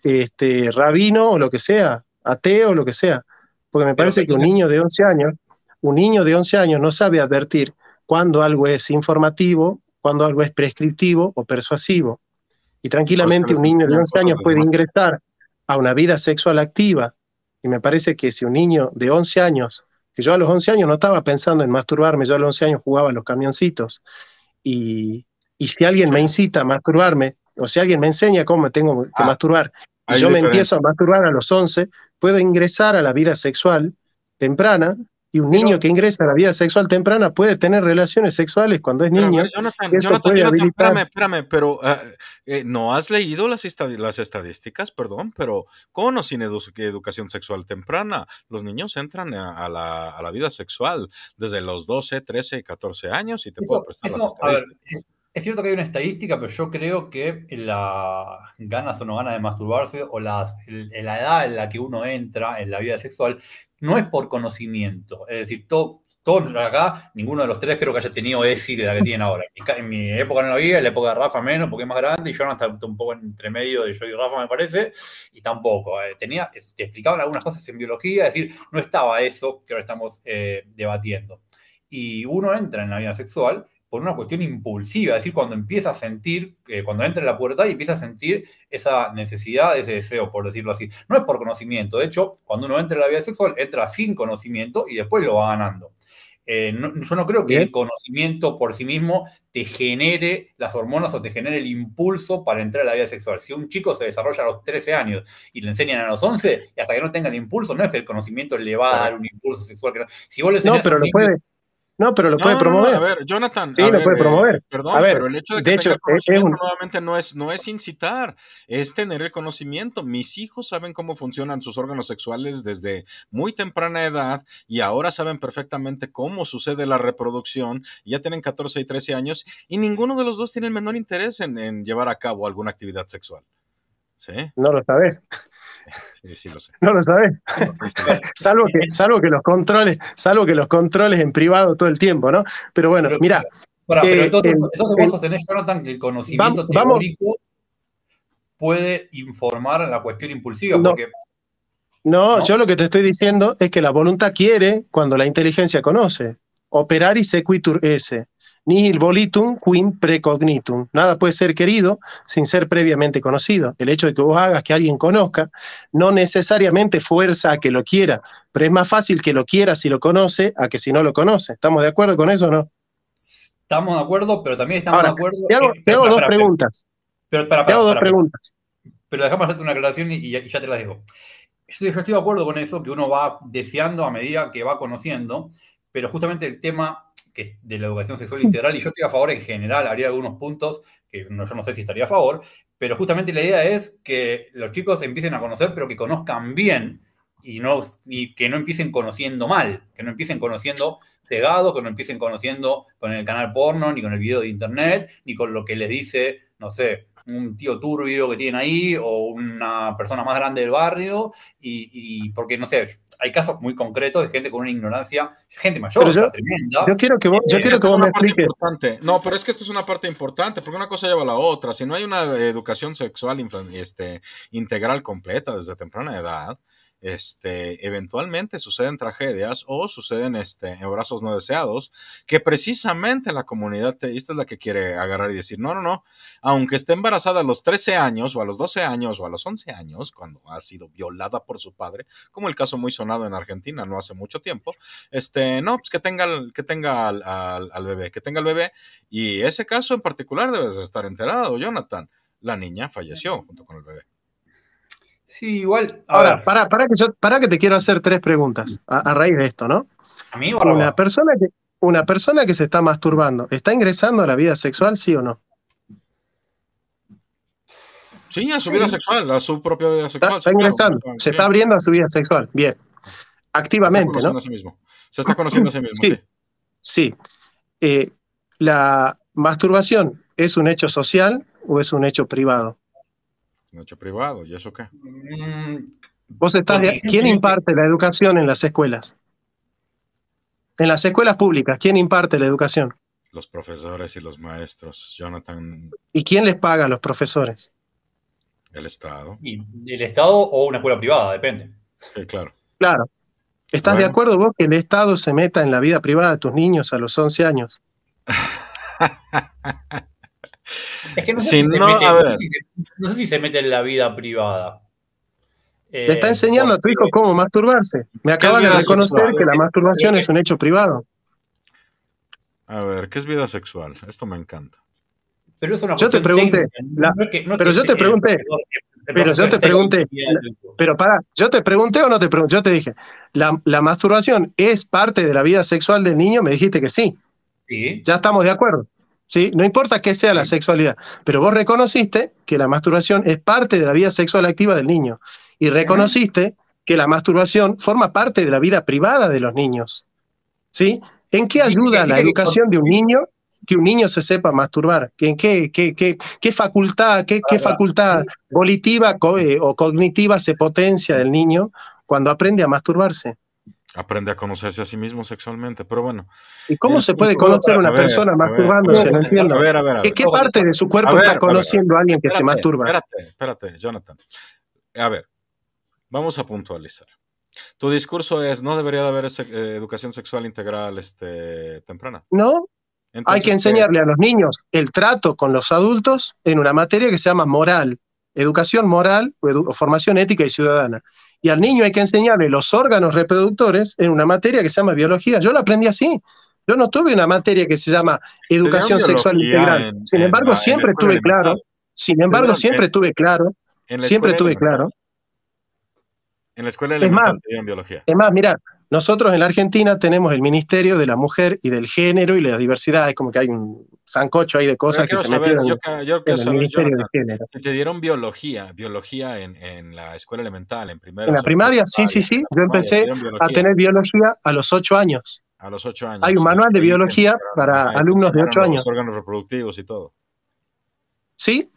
este, rabino o lo que sea, ateo o lo que sea. Porque me parece que un niño de 11 años, un niño de 11 años no sabe advertir cuando algo es informativo, cuando algo es prescriptivo o persuasivo. Y tranquilamente un niño de 11 años puede ingresar a una vida sexual activa. Y me parece que si un niño de 11 años que yo a los 11 años no estaba pensando en masturbarme, yo a los 11 años jugaba a los camioncitos. Y, si alguien me incita a masturbarme, o si alguien me enseña cómo me tengo que ah, masturbar, y yo me empiezo a masturbar a los 11, puedo ingresar a la vida sexual temprana y un niño que ingresa a la vida sexual temprana puede tener relaciones sexuales cuando es niño. Pero, Jonathan, espérame, espérame, pero ah, eh, no has leído las, las, estadísticas, perdón, pero con o sin educación sexual temprana, los niños entran a, la, vida sexual desde los 12, 13, 14 años y te puedo prestar las estadísticas. Es cierto que hay una estadística, pero yo creo que las ganas o no ganas de masturbarse o la edad en la que uno entra en la vida sexual no es por conocimiento. Es decir, todos acá, ninguno de los tres creo que haya tenido ESI de la que tienen ahora. En mi, época no la había, en la época de Rafa menos, porque es más grande, y yo no hasta un poco entre medio de yo y Rafa, me parece, y tampoco. Eh, tenía, te explicaban algunas cosas en biología, es decir, no estaba eso que ahora estamos eh, debatiendo. Y uno entra en la vida sexual por una cuestión impulsiva, es decir, cuando empieza a sentir, que eh, cuando entra en la puerta y empieza a sentir esa necesidad, ese deseo, por decirlo así. No es por conocimiento, de hecho, cuando uno entra en la vida sexual, entra sin conocimiento y después lo va ganando. Eh, yo no creo que el conocimiento por sí mismo te genere las hormonas o te genere el impulso para entrar a la vida sexual. Si un chico se desarrolla a los 13 años y le enseñan a los 11, y hasta que no tenga el impulso, no es que el conocimiento le va a dar un impulso sexual. Si vos le no, pero lo puede no, pero lo puede promover. a ver, Jonathan. Sí, lo puede eh, promover. Perdón, pero el hecho de que nuevamente no es, no es incitar, es tener el conocimiento. Mis hijos saben cómo funcionan sus órganos sexuales desde muy temprana edad y ahora saben perfectamente cómo sucede la reproducción. Ya tienen 14 y 13 años y ninguno de los dos tiene el menor interés en, en llevar a cabo alguna actividad sexual. ¿Sí? No lo sabes. No lo sabes. <laughs> salvo, que, salvo que los controles, salvo que los controles en privado todo el tiempo, ¿no? Pero bueno, mira mirá. pero eh, entonces, vos sostenés, Jonathan, que el conocimiento teórico puede informar la cuestión impulsiva, no. yo lo que te estoy diciendo es que la voluntad quiere cuando la inteligencia conoce. Operar y sequitur ese Nihil volitum quim precognitum. Nada puede ser querido sin ser previamente conocido. El hecho de que vos hagas que alguien conozca no necesariamente fuerza a que lo quiera, pero es más fácil que lo quiera si lo conoce a que si no lo conoce. ¿Estamos de acuerdo con eso o no? Estamos de acuerdo, pero también estamos de acuerdo. Te dos preguntas. Pero, te dos preguntas. Pero dejamos hacerte una aclaración y, ya te la digo. estoy de acuerdo con eso, que uno va deseando a medida que va conociendo, pero justamente el tema que de la educación sexual integral, y yo estoy a favor en general, habría algunos puntos que yo no sé si estaría a favor, pero justamente la idea es que los chicos empiecen a conocer, pero que conozcan bien y, no, y que no empiecen conociendo mal, que no empiecen conociendo cegado, que no empiecen conociendo con el canal porno, ni con el video de internet, ni con lo que les dice, no sé, un tío turbio que tiene ahí o una persona más grande del barrio y, porque, no sé, hay casos muy concretos de gente con una ignorancia, gente mayor, yo, Yo quiero que vos, yo eh, quiero que me expliques. No, pero es que esto es una parte importante porque una cosa lleva a la otra. Si no hay una educación sexual este, integral completa desde temprana edad, este, eventualmente suceden tragedias o suceden este, abrazos no deseados, que precisamente la comunidad teísta es la que quiere agarrar y decir, no, no, no, aunque esté embarazada a los 13 años o a los 12 años o a los 11 años, cuando ha sido violada por su padre, como el caso muy sonado en Argentina no hace mucho tiempo, este, no, pues que tenga, que tenga al, bebé, que tenga el bebé, y ese caso en particular debes estar enterado, Jonathan, la niña falleció junto con el bebé. Sí, igual. Ahora, para, para, que yo, para que te quiero hacer tres preguntas a, raíz de esto, ¿no? A mí, una persona que una persona que se está masturbando, ¿está ingresando a la vida sexual, sí o no? Sí, a su vida sexual, a su propia vida sexual. Está, ingresando, se está abriendo a su vida sexual, bien. Activamente, ¿no? sí Se está conociendo a sí mismo. <laughs> Sí, sí. Eh, ¿La masturbación es un hecho social o es un hecho privado? noche privado, ¿y eso qué? Mm, vos estás eh, ¿Quién eh, imparte la educación en las escuelas? En las escuelas públicas, ¿quién imparte la educación? Los profesores y los maestros, Jonathan. ¿Y quién les paga a los profesores? El Estado. ¿El Estado o una escuela privada? Depende. Sí, claro. Claro. ¿Estás de acuerdo vos que el Estado se meta en la vida privada de tus niños a los 11 años? <laughs> Es que no sé si, se mete en la vida privada. Eh, está enseñando a tu hijo cómo masturbarse. Me acaba de reconocer que la masturbación es un hecho privado. A ver, ¿qué es vida sexual? Esto me encanta. yo te pregunté, pero yo te pregunté, pero yo te pregunté, pero para, yo te pregunté o no te pregunté, yo te dije, la, masturbación es parte de la vida sexual del niño, me dijiste que sí. Sí. Ya estamos de acuerdo. No importa qué sea la sexualidad, pero vos reconociste que la masturbación es parte de la vida sexual activa del niño y reconociste que la masturbación forma parte de la vida privada de los niños, ¿sí? ¿En qué ayuda la educación de un niño que un niño se sepa masturbar? ¿En qué, facultad, qué, facultad volitiva eh, o cognitiva se potencia del niño cuando aprende a masturbarse? aprende a conocerse a sí mismo sexualmente, pero bueno. ¿Y cómo se puede conocer a una persona masturbándose? A ver, a ver. ¿Qué, parte de su cuerpo está conociendo a, alguien que se masturba? Espérate, espérate, Jonathan. A ver, vamos a puntualizar. Tu discurso es, no debería de haber eh, educación sexual integral este, temprana. No. Hay que enseñarle a los niños el trato con los adultos en una materia que se llama moral, educación moral o formación ética y ciudadana. Y al niño hay que enseñarle los órganos reproductores en una materia que se llama biología. Yo la aprendí así. Yo no tuve una materia que se llama educación sexual integral. sin embargo, siempre estuve tuve claro. Sin embargo, siempre tuve claro. Siempre tuve claro. En la escuela elemental, en biología. Es más, mira, nosotros en la Argentina tenemos el Ministerio de la Mujer y del Género y de la Diversidad, es como que hay un sancocho ahí de cosas que se metieron yo, en el Ministerio Te dieron biología, biología en, la escuela elemental, en primaria. En la primaria, sí, sí, sí. Yo empecé a tener biología a los ocho años. A los ocho años. Hay un manual de biología para alumnos de ocho años. órganos reproductivos y todo. ¿Sí?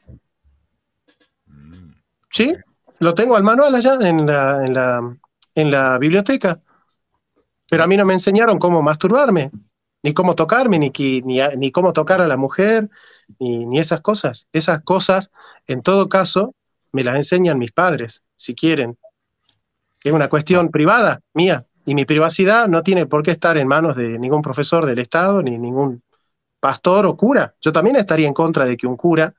Mm, ¿Sí? Lo tengo al manual allá en la, en la, en la biblioteca. Pero a mí no me enseñaron cómo masturbarme, ni cómo tocarme, ni, ni, cómo tocar a la mujer, ni, ni esas cosas. Esas cosas, en todo caso, me las enseñan mis padres, si quieren. Es una cuestión privada mía, y mi privacidad no tiene por qué estar en manos de ningún profesor del Estado, ni ningún pastor o cura. Yo también estaría en contra de que un cura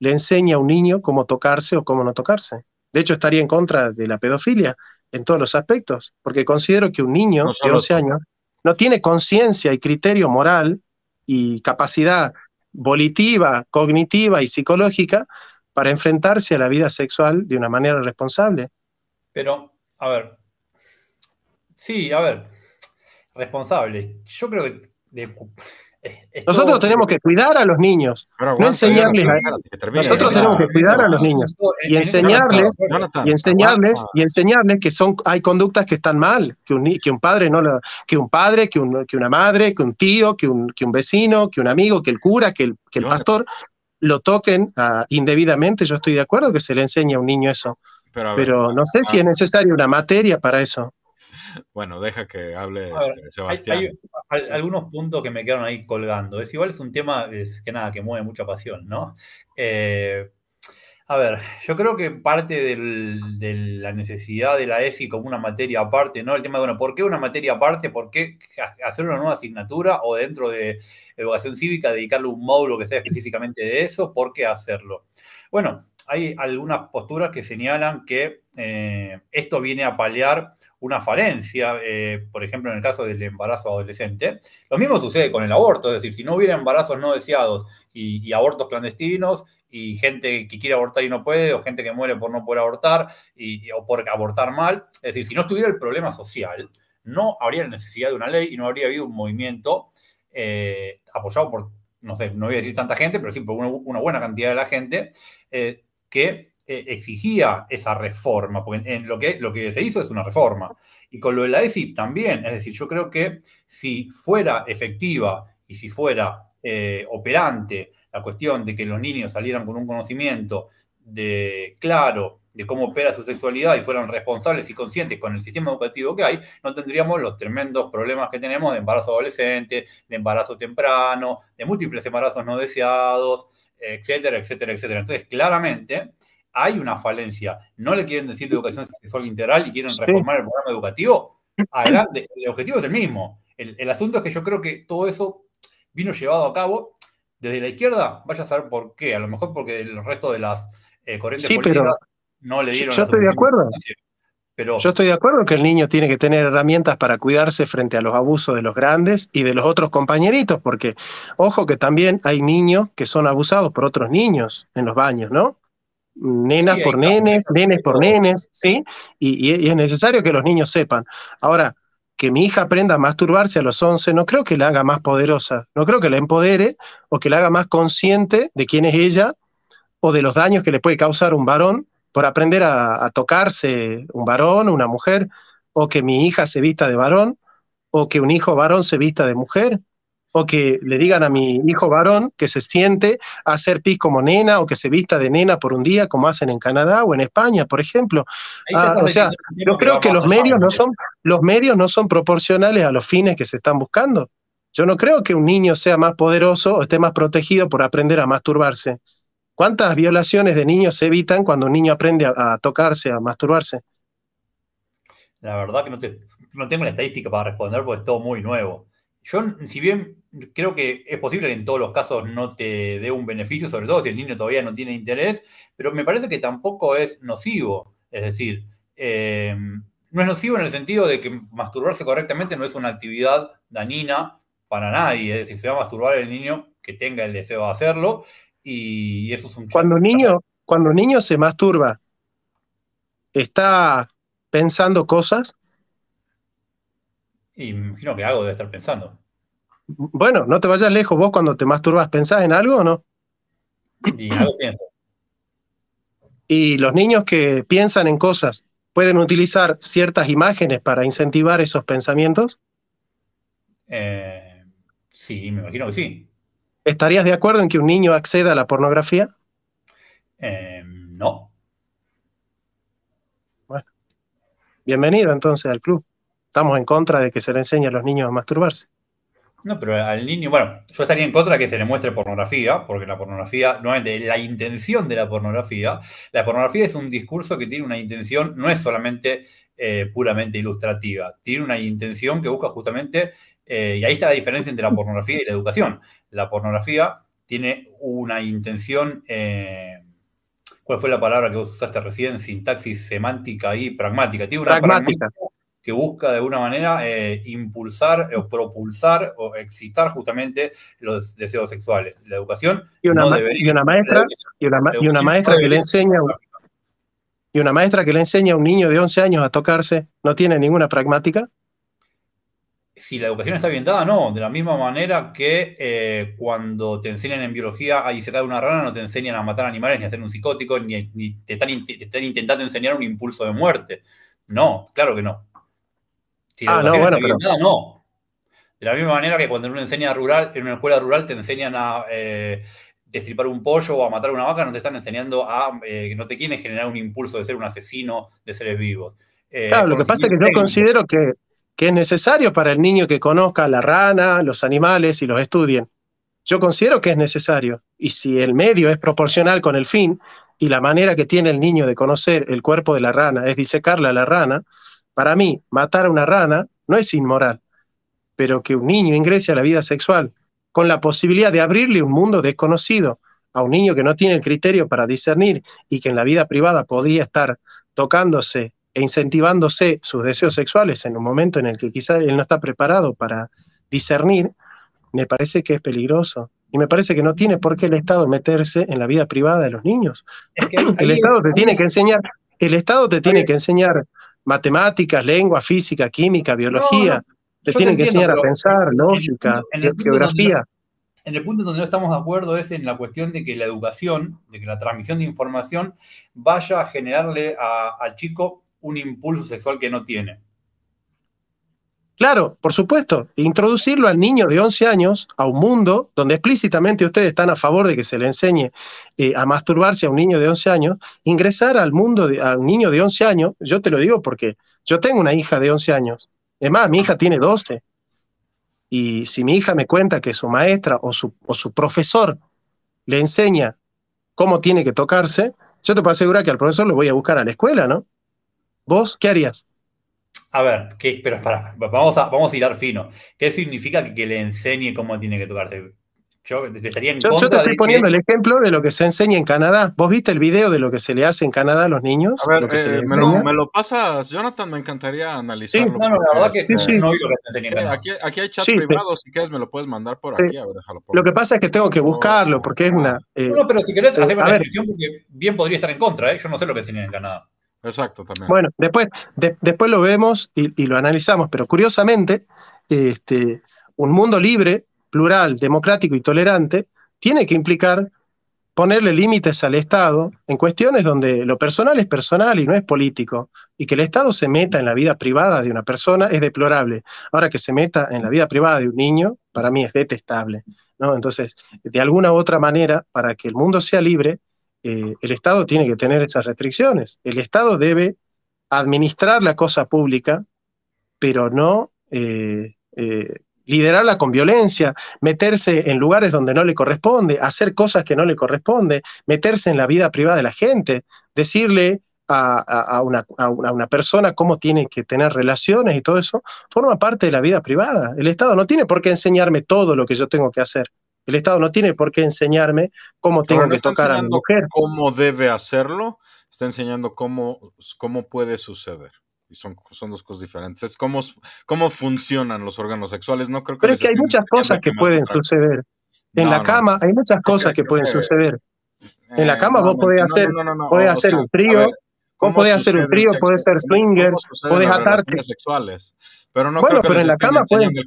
le enseñe a un niño cómo tocarse o cómo no tocarse. De hecho, estaría en contra de la pedofilia, en todos los aspectos, porque considero que un niño de 11 años no tiene conciencia y criterio moral y capacidad volitiva, cognitiva y psicológica para enfrentarse a la vida sexual de una manera responsable. Pero, a ver, sí, a ver, responsable. Yo creo que nosotros tenemos que cuidar a los niños, no enseñarles Nosotros tenemos que cuidar a los niños y enseñarles, y enseñarles, y enseñarles que son, hay conductas que están mal, que un, padre no lo, que un padre, que, que, una madre, que un tío, que un, vecino, que un amigo, que el cura, que el, pastor lo toquen ah, indebidamente. Yo estoy de acuerdo que se le enseñe a un niño eso. Pero, Pero, no sé si ah. es necesaria una materia para eso. Bueno, deja que hable este, Sebastián. Hay, algunos puntos que me quedaron ahí colgando. Es igual, es un tema es que nada, que mueve mucha pasión, ¿no? Eh, a ver, yo creo que parte de la necesidad de la ESI como una materia aparte, ¿no? El tema de, bueno, ¿por qué una materia aparte? ¿Por qué hacer una nueva asignatura o dentro de educación cívica dedicarle un módulo que sea específicamente de eso? ¿Por qué hacerlo? Bueno, hay algunas posturas que señalan que eh, esto viene a paliar una falencia, eh, por ejemplo, en el caso del embarazo adolescente. Lo mismo sucede con el aborto, es decir, si no hubiera embarazos no deseados y, abortos clandestinos y gente que quiere abortar y no puede, o gente que muere por no poder abortar y, o por abortar mal, es decir, si no estuviera el problema social, no habría necesidad de una ley y no habría habido un movimiento eh, apoyado por no sé, no voy a decir tanta gente, pero sí por una, buena cantidad de la gente, que eh, exigía esa reforma, porque en lo que, lo que se hizo es una reforma. Y con lo de la ESI también, es decir, yo creo que si fuera efectiva y si fuera eh, operante la cuestión de que los niños salieran con un conocimiento claro de cómo opera su sexualidad y fueran responsables y conscientes con el sistema educativo que hay, no tendríamos los tremendos problemas que tenemos de embarazo adolescente, de embarazo temprano, de múltiples embarazos no deseados, etcétera, etcétera, etcétera. Entonces, claramente hay una falencia. No le quieren decir educación sexual integral y quieren reformar el programa educativo. Adelante, el objetivo es el mismo. El, asunto es que yo creo que todo eso vino llevado a cabo desde la izquierda. Vaya a saber por qué. A lo mejor porque el resto de las eh, corrientes no le dieron. yo estoy de acuerdo. Yo estoy de acuerdo que el niño tiene que tener herramientas para cuidarse frente a los abusos de los grandes y de los otros compañeritos, porque ojo que también hay niños que son abusados por otros niños en los baños, ¿no? Nenas por nenes, nenes por nenes, ¿sí? Y, y, es necesario que los niños sepan. Ahora, que mi hija aprenda a masturbarse a los 11 no creo que la haga más poderosa, no creo que la empodere o que la haga más consciente de quién es ella o de los daños que le puede causar un varón por aprender a, tocarse un varón, una mujer, o que mi hija se vista de varón, o que un hijo varón se vista de mujer, o que le digan a mi hijo varón que se siente a hacer pis como nena o que se vista de nena por un día, como hacen en Canadá o en España, por ejemplo. Ah, o sea, yo creo que los medios, no son, los medios no son proporcionales a los fines que se están buscando. Yo no creo que un niño sea más poderoso o esté más protegido por aprender a masturbarse. ¿Cuántas violaciones de niños se evitan cuando un niño aprende a, tocarse, a masturbarse? La verdad que no, tengo la estadística para responder porque es todo muy nuevo. Yo, si bien creo que es posible que en todos los casos no te dé un beneficio, sobre todo si el niño todavía no tiene interés, pero me parece que tampoco es nocivo. Es decir, eh, no es nocivo en el sentido de que masturbarse correctamente no es una actividad dañina para nadie. Es decir, se va a masturbar el niño que tenga el deseo de hacerlo y Cuando un niño, cuando niño se masturba, ¿está pensando cosas? Y me imagino que algo debe estar pensando. Bueno, no te vayas lejos. ¿Vos cuando te masturbas pensás en algo o no? <clears throat> Y los niños que piensan en cosas, ¿pueden utilizar ciertas imágenes para incentivar esos pensamientos? Eh, sí, me imagino que sí. ¿Estarías de acuerdo en que un niño acceda a la pornografía? Eh, no. Bueno, bienvenido entonces al club. Estamos en contra de que se le enseñe a los niños a masturbarse. No, pero al niño, bueno, yo estaría en contra de que se le muestre pornografía, porque la pornografía, no es de la intención de la pornografía, la pornografía es un discurso que tiene una intención, no es solamente eh, puramente ilustrativa, tiene una intención que busca justamente, eh, y ahí está la diferencia entre la pornografía y la educación la pornografía tiene una intención, eh, ¿cuál fue la palabra que vos usaste recién? Sintaxis semántica y pragmática. Tiene una pragmática. que busca de alguna manera eh, impulsar o propulsar o excitar justamente los deseos sexuales. La educación y una, maestra que le enseña y una maestra que le enseña a un niño de 11 años a tocarse no tiene ninguna pragmática si la educación está orientada, no. De la misma manera que eh, cuando te enseñan en biología a disecar una rana, no te enseñan a matar animales, ni a hacer un psicótico, ni, te, están intentando enseñar un impulso de muerte. No, claro que no. ah, no, bueno, pero... no. De la misma manera que cuando en una, enseña rural, en una escuela rural te enseñan a eh, destripar un pollo o a matar una vaca, no te están enseñando a. Eh, no te quieren generar un impulso de ser un asesino de seres vivos. claro, lo que pasa es que yo considero que que es necesario para el niño que conozca la rana, los animales y los estudien. Yo considero que es necesario, y si el medio es proporcional con el fin, y la manera que tiene el niño de conocer el cuerpo de la rana es disecarla a la rana, para mí matar a una rana no es inmoral, pero que un niño ingrese a la vida sexual con la posibilidad de abrirle un mundo desconocido a un niño que no tiene el criterio para discernir y que en la vida privada podría estar tocándose e incentivándose sus deseos sexuales en un momento en el que quizá él no está preparado para discernir, me parece que es peligroso. Y me parece que no tiene por qué el Estado meterse en la vida privada de los niños. <clears throat> el Estado te tiene que enseñar, el Estado te tiene que enseñar matemáticas, lengua, física, química, biología. te tienen que enseñar a pensar, lógica, en en el geografía. En el punto donde no estamos de acuerdo es en la cuestión de que la educación, de que la transmisión de información vaya a generarle al chico un impulso sexual que no tiene. Claro, por supuesto. Introducirlo al niño de 11 años a un mundo donde explícitamente ustedes están a favor de que se le enseñe eh, a masturbarse a un niño de 11 años, ingresar al mundo de, a niño de 11 años, yo te lo digo porque yo tengo una hija de 11 años. Es más, mi hija tiene 12. Y si mi hija me cuenta que su maestra o su, o su profesor le enseña cómo tiene que tocarse, yo te puedo asegurar que al profesor lo voy a buscar a la escuela, ¿no? ¿Vos qué harías? A ver, ¿qué, pero para, vamos a, vamos a fino. ¿Qué significa que, que le enseñe cómo tiene que tocarse? Yo, estaría en yo, te estoy poniendo el ejemplo de lo que se enseña en Canadá. ¿Vos viste el video de lo que se le hace en Canadá a los niños? A ver, eh, me, lo, me, pasas, Jonathan, me encantaría analizarlo. Sí, no, la verdad que sí, no sí. Lo que aquí, aquí, hay chat privado, si quieres me lo puedes mandar por aquí. lo que pasa es que tengo que buscarlo, porque es una... Eh, no, pero si querés eh, hacer una descripción, porque bien podría estar en contra, ¿eh? yo no sé lo que enseñan en Canadá. Exacto, también. Bueno, después, después lo vemos y, lo analizamos, pero curiosamente, este, un mundo libre, plural, democrático y tolerante tiene que implicar ponerle límites al Estado en cuestiones donde lo personal es personal y no es político, y que el Estado se meta en la vida privada de una persona es deplorable. Ahora que se meta en la vida privada de un niño, para mí es detestable. ¿no? Entonces, de alguna u otra manera, para que el mundo sea libre, eh, el Estado tiene que tener esas restricciones. El Estado debe administrar la cosa pública, pero no eh, eh, liderarla con violencia, meterse en lugares donde no le corresponde, hacer cosas que no le corresponde, meterse en la vida privada de la gente, decirle a, una, persona cómo tiene que tener relaciones y todo eso, forma parte de la vida privada. El Estado no tiene por qué enseñarme todo lo que yo tengo que hacer. El Estado no tiene por qué enseñarme cómo tengo que tocar a la mujer. ¿Cómo debe hacerlo? Está enseñando cómo, cómo puede suceder y son, son dos cosas diferentes. Es cómo, funcionan los órganos sexuales. No creo que Pero es que hay muchas cosas que pueden suceder. En la eh, cama hay muchas cosas que, pueden suceder. En la cama vos podés hacer, podés hacer un frío, podés hacer un frío, podés ser swinger, podés atarte. sexuales. Pero no creo que pero en la cama pueden. El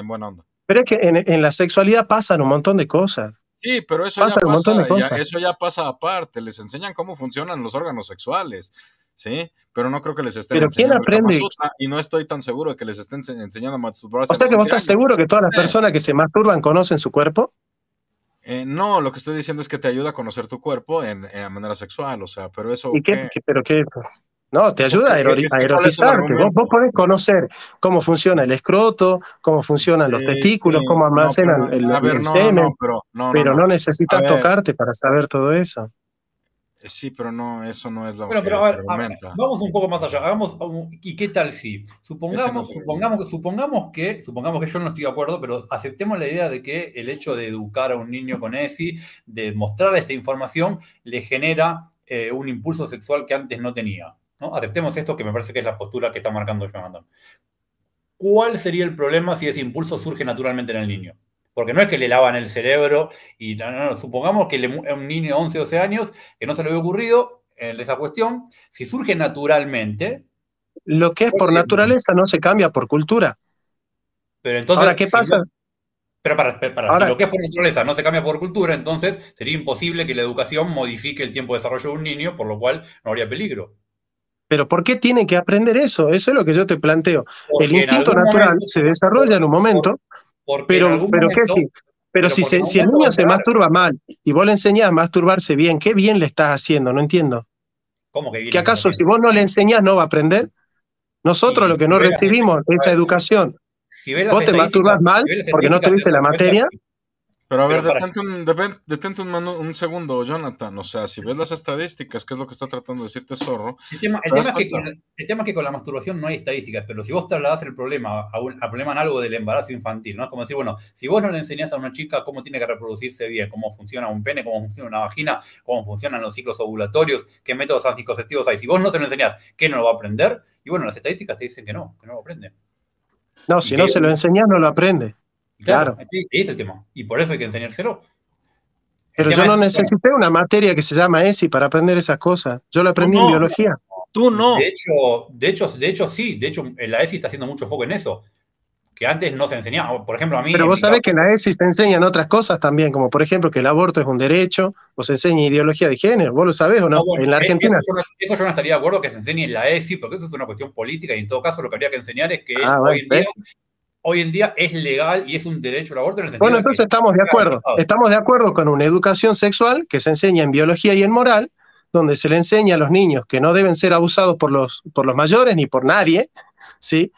en buena onda. Pero es que en, la sexualidad pasan un montón de cosas. Sí, pero eso, ya pasa, eso ya pasa aparte. Les enseñan cómo funcionan los órganos sexuales, ¿sí? Pero no creo que les estén ¿Pero enseñando quién aprende? y no estoy tan seguro de que les estén enseñando a O sea que vos estás seguro que todas las eh. personas que se masturban conocen su cuerpo. Eh, no, lo que estoy diciendo es que te ayuda a conocer tu cuerpo en, eh, manera sexual, o sea, pero eso. ¿Y qué, ¿Pero qué pero qué? No, te ayuda a, erotizarte. Vos, podés conocer cómo funciona el escroto, cómo funcionan los testículos, cómo almacenan el, semen, pero, no, necesitas tocarte para saber todo eso. Eh, sí, pero no, eso no es lo bueno, que pero, vamos un poco más allá. Hagamos ¿Y qué tal si? Supongamos, supongamos, supongamos, que, supongamos que yo no estoy de acuerdo, pero aceptemos la idea de que el hecho de educar a un niño con ESI, de mostrar esta información, le genera eh, un impulso sexual que antes no tenía. Aceptemos esto que me parece que es la postura que está marcando Fernando. ¿Cuál sería el problema si ese impulso surge naturalmente en el niño? Porque no es que le lavan el cerebro y no, supongamos que le, un niño de 11, 12 años que no se le había ocurrido en eh, esa cuestión, si surge naturalmente... Lo que es por naturaleza no se cambia por cultura. Pero entonces, Ahora, ¿qué pasa? pero para, para si lo que es por naturaleza no se cambia por cultura, entonces sería imposible que la educación modifique el tiempo de desarrollo de un niño, por lo cual no habría peligro. Pero ¿por qué tiene que aprender eso? Eso es lo que yo te planteo. el instinto natural se desarrolla en un momento, pero, pero ¿qué sí? Pero, si, si el niño se masturba mal y vos le enseñás a masturbarse bien, ¿qué bien le estás haciendo? No entiendo. ¿Cómo que ¿Que acaso si vos no le enseñás no va a aprender? Nosotros lo que no recibimos esa educación. vos te masturbas mal porque no tuviste la materia. Pero a ver, detente, un, un, segundo, Jonathan. O sea, si ves las estadísticas, qué es lo que está tratando de decirte Zorro. El tema, es que, con, la masturbación no hay estadísticas, pero si vos trasladás el problema a un a algo del embarazo infantil, ¿no? Es como decir, bueno, si vos no le enseñás a una chica cómo tiene que reproducirse bien, cómo funciona un pene, cómo funciona una vagina, cómo funcionan los ciclos ovulatorios, qué métodos anticonceptivos hay, si vos no se lo enseñás, ¿qué no lo va a aprender? Y bueno, las estadísticas te dicen que no, que no lo aprende. No, si no se lo enseñás, no lo aprende. Claro. Este, tema. Y por eso hay que enseñárselo. cero. Pero yo no necesité una materia que se llama ESI para aprender esas cosas. Yo lo aprendí en biología. Tú no. De hecho, de hecho, de hecho, sí. De hecho, la ESI está haciendo mucho foco en eso. Que antes no se enseñaba. Por ejemplo, a mí. Pero vos sabés que en la ESI se enseñan otras cosas también, como por ejemplo que el aborto es un derecho, o se enseña ideología de género. ¿Vos lo sabés o no? en la eh, Argentina. Eso yo, no, estaría de acuerdo que se enseñe en la ESI, porque eso es una cuestión política y en todo caso lo que habría que enseñar es que ah, hoy en día hoy en día es legal y es un derecho al aborto. En el bueno, entonces estamos de acuerdo. Estamos de acuerdo con una educación sexual que se enseña en biología y en moral, donde se le enseña a los niños que no deben ser abusados por los, por los mayores ni por nadie, ¿sí?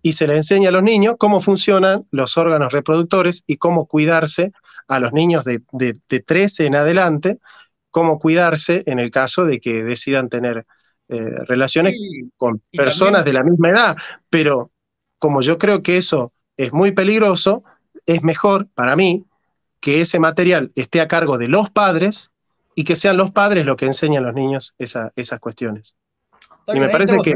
Y se le enseña a los niños cómo funcionan los órganos reproductores y cómo cuidarse a los niños de, 13 en adelante, cómo cuidarse en el caso de que decidan tener eh, relaciones con personas de la misma edad. Pero como yo creo que eso es muy peligroso, es mejor para mí que ese material esté a cargo de los padres y que sean los padres los que enseñen a los niños esas cuestiones. Y me parece que,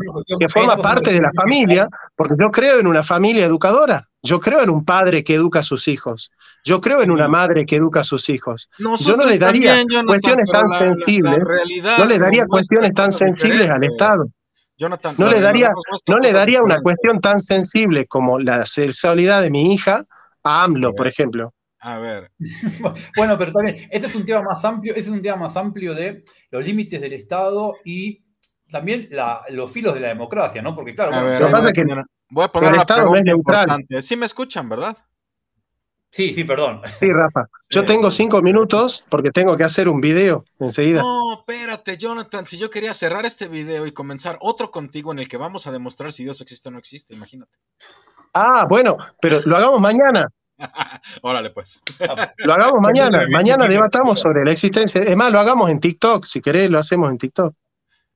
forma parte de la familia, porque yo creo en una familia educadora, yo creo en un padre que educa a sus hijos, yo creo en una madre que educa a sus hijos. yo no le daría cuestiones tan sensibles, no le daría cuestiones tan sensibles al Estado no le daría, no le daría una cuestión tan sensible como la sexualidad de mi hija a AMLO, por ejemplo. A ver. <laughs> bueno, pero también, este es un tema más amplio, este es un tema más amplio de los límites del Estado y también los filos de la democracia, ¿no? Porque claro, eh, es que voy a poner Sí me escuchan, ¿verdad? Sí, sí, perdón. Sí, Rafa. Yo tengo cinco minutos porque tengo que hacer un video enseguida. No, espérate, Jonathan. Si yo quería cerrar este video y comenzar otro contigo en el que vamos a demostrar si Dios existe o no existe, imagínate. Ah, bueno, pero lo hagamos mañana. <laughs> Órale, pues. Lo hagamos <laughs> mañana. mañana debatamos sobre la existencia. Es más, lo hagamos en TikTok. Si querés, lo hacemos en TikTok.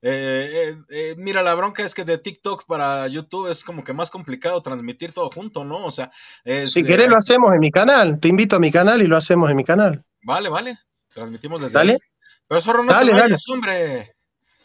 Eh, eh, eh, mira, la bronca es que de TikTok para YouTube es como que más complicado transmitir todo junto, ¿no? O sea, si querés lo hacemos en mi canal, te invito a mi canal y lo hacemos en mi canal. Vale, vale, transmitimos desde ¿Dale? Pero no dale, te dale. hombre.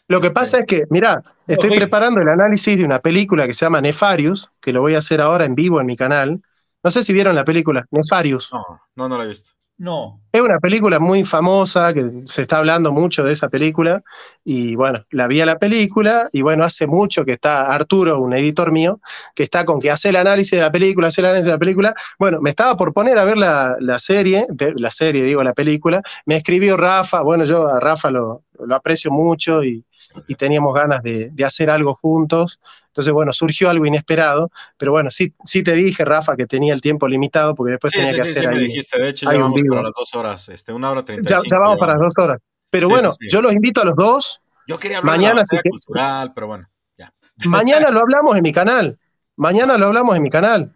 Lo que este pasa es que, mira, estoy preparando el análisis de una película que se llama Nefarius, que lo voy a hacer ahora en vivo en mi canal. No sé si vieron la película Nefarius. No, no, no la he visto. No. Es una película muy famosa, que se está hablando mucho de esa película, y bueno, la vi a la película, y bueno, hace mucho que está Arturo, un editor mío, que está con que hace el análisis de la película, hace el análisis de la película. Bueno, me estaba por poner a ver la, serie, la serie, digo, la película, me escribió Rafa, bueno, yo a Rafa lo, lo aprecio mucho y, y teníamos ganas de, hacer algo juntos. Entonces, bueno, surgió algo inesperado, pero bueno, sí, sí te dije, Rafa, que tenía el tiempo limitado porque después tenía que hacer algo ya vamos para las dos horas, este, una hora ya, vamos para las dos horas. Pero bueno, yo los invito a los dos. Yo quería hablar mañana, de la pero bueno, Mañana lo hablamos en mi canal. Mañana lo hablamos en mi canal.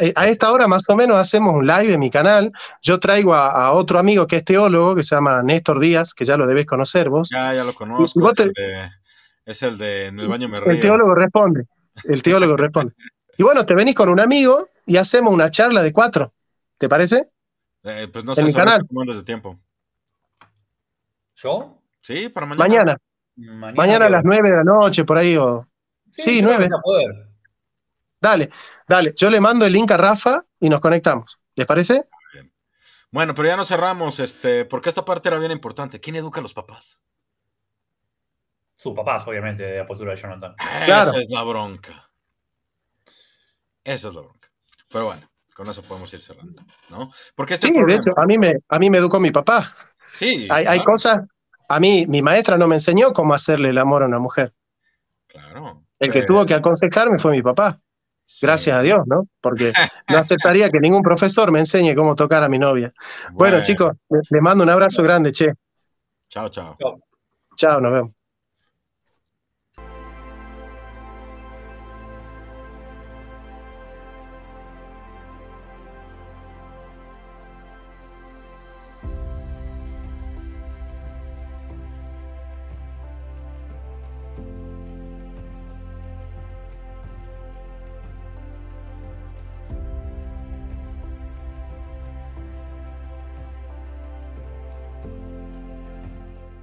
Eh, a esta hora más o menos hacemos un live en mi canal. Yo traigo a, otro amigo que es teólogo, que se llama Néstor Díaz, que ya lo debes conocer vos. Ya, ya lo conozco. Es, el de, En el baño me río. El teólogo responde. El teólogo responde. <laughs> Y bueno, te venís con un amigo y hacemos una charla de cuatro. ¿Te parece? Eh, pues no sé, en mi canal. tiempo? ¿Yo? Sí, para mañana. Mañana. Mañana, a las nueve de la noche, por ahí. O... Sí, nueve. Dale, dale. Yo le mando el link a Rafa y nos conectamos. ¿Les parece? Bueno, pero ya nos cerramos, este, porque esta parte era bien importante. ¿Quién educa a los papás? Sus papás, obviamente, de la postura de Jonathan. Esa es la bronca. Esa es la bronca. Pero bueno, con eso podemos ir cerrando, ¿no? Porque este sí, de hecho, a mí, me, a mí me educó mi papá. Sí. Hay, cosas, a mí, mi maestra no me enseñó cómo hacerle el amor a una mujer. Claro. El que tuvo que aconsejarme fue mi papá. Gracias a Dios, ¿no? Porque no aceptaría que ningún profesor me enseñe cómo tocar a mi novia. Bueno, bueno chicos, les mando un abrazo grande, che. Chao, chao. Chao, nos vemos.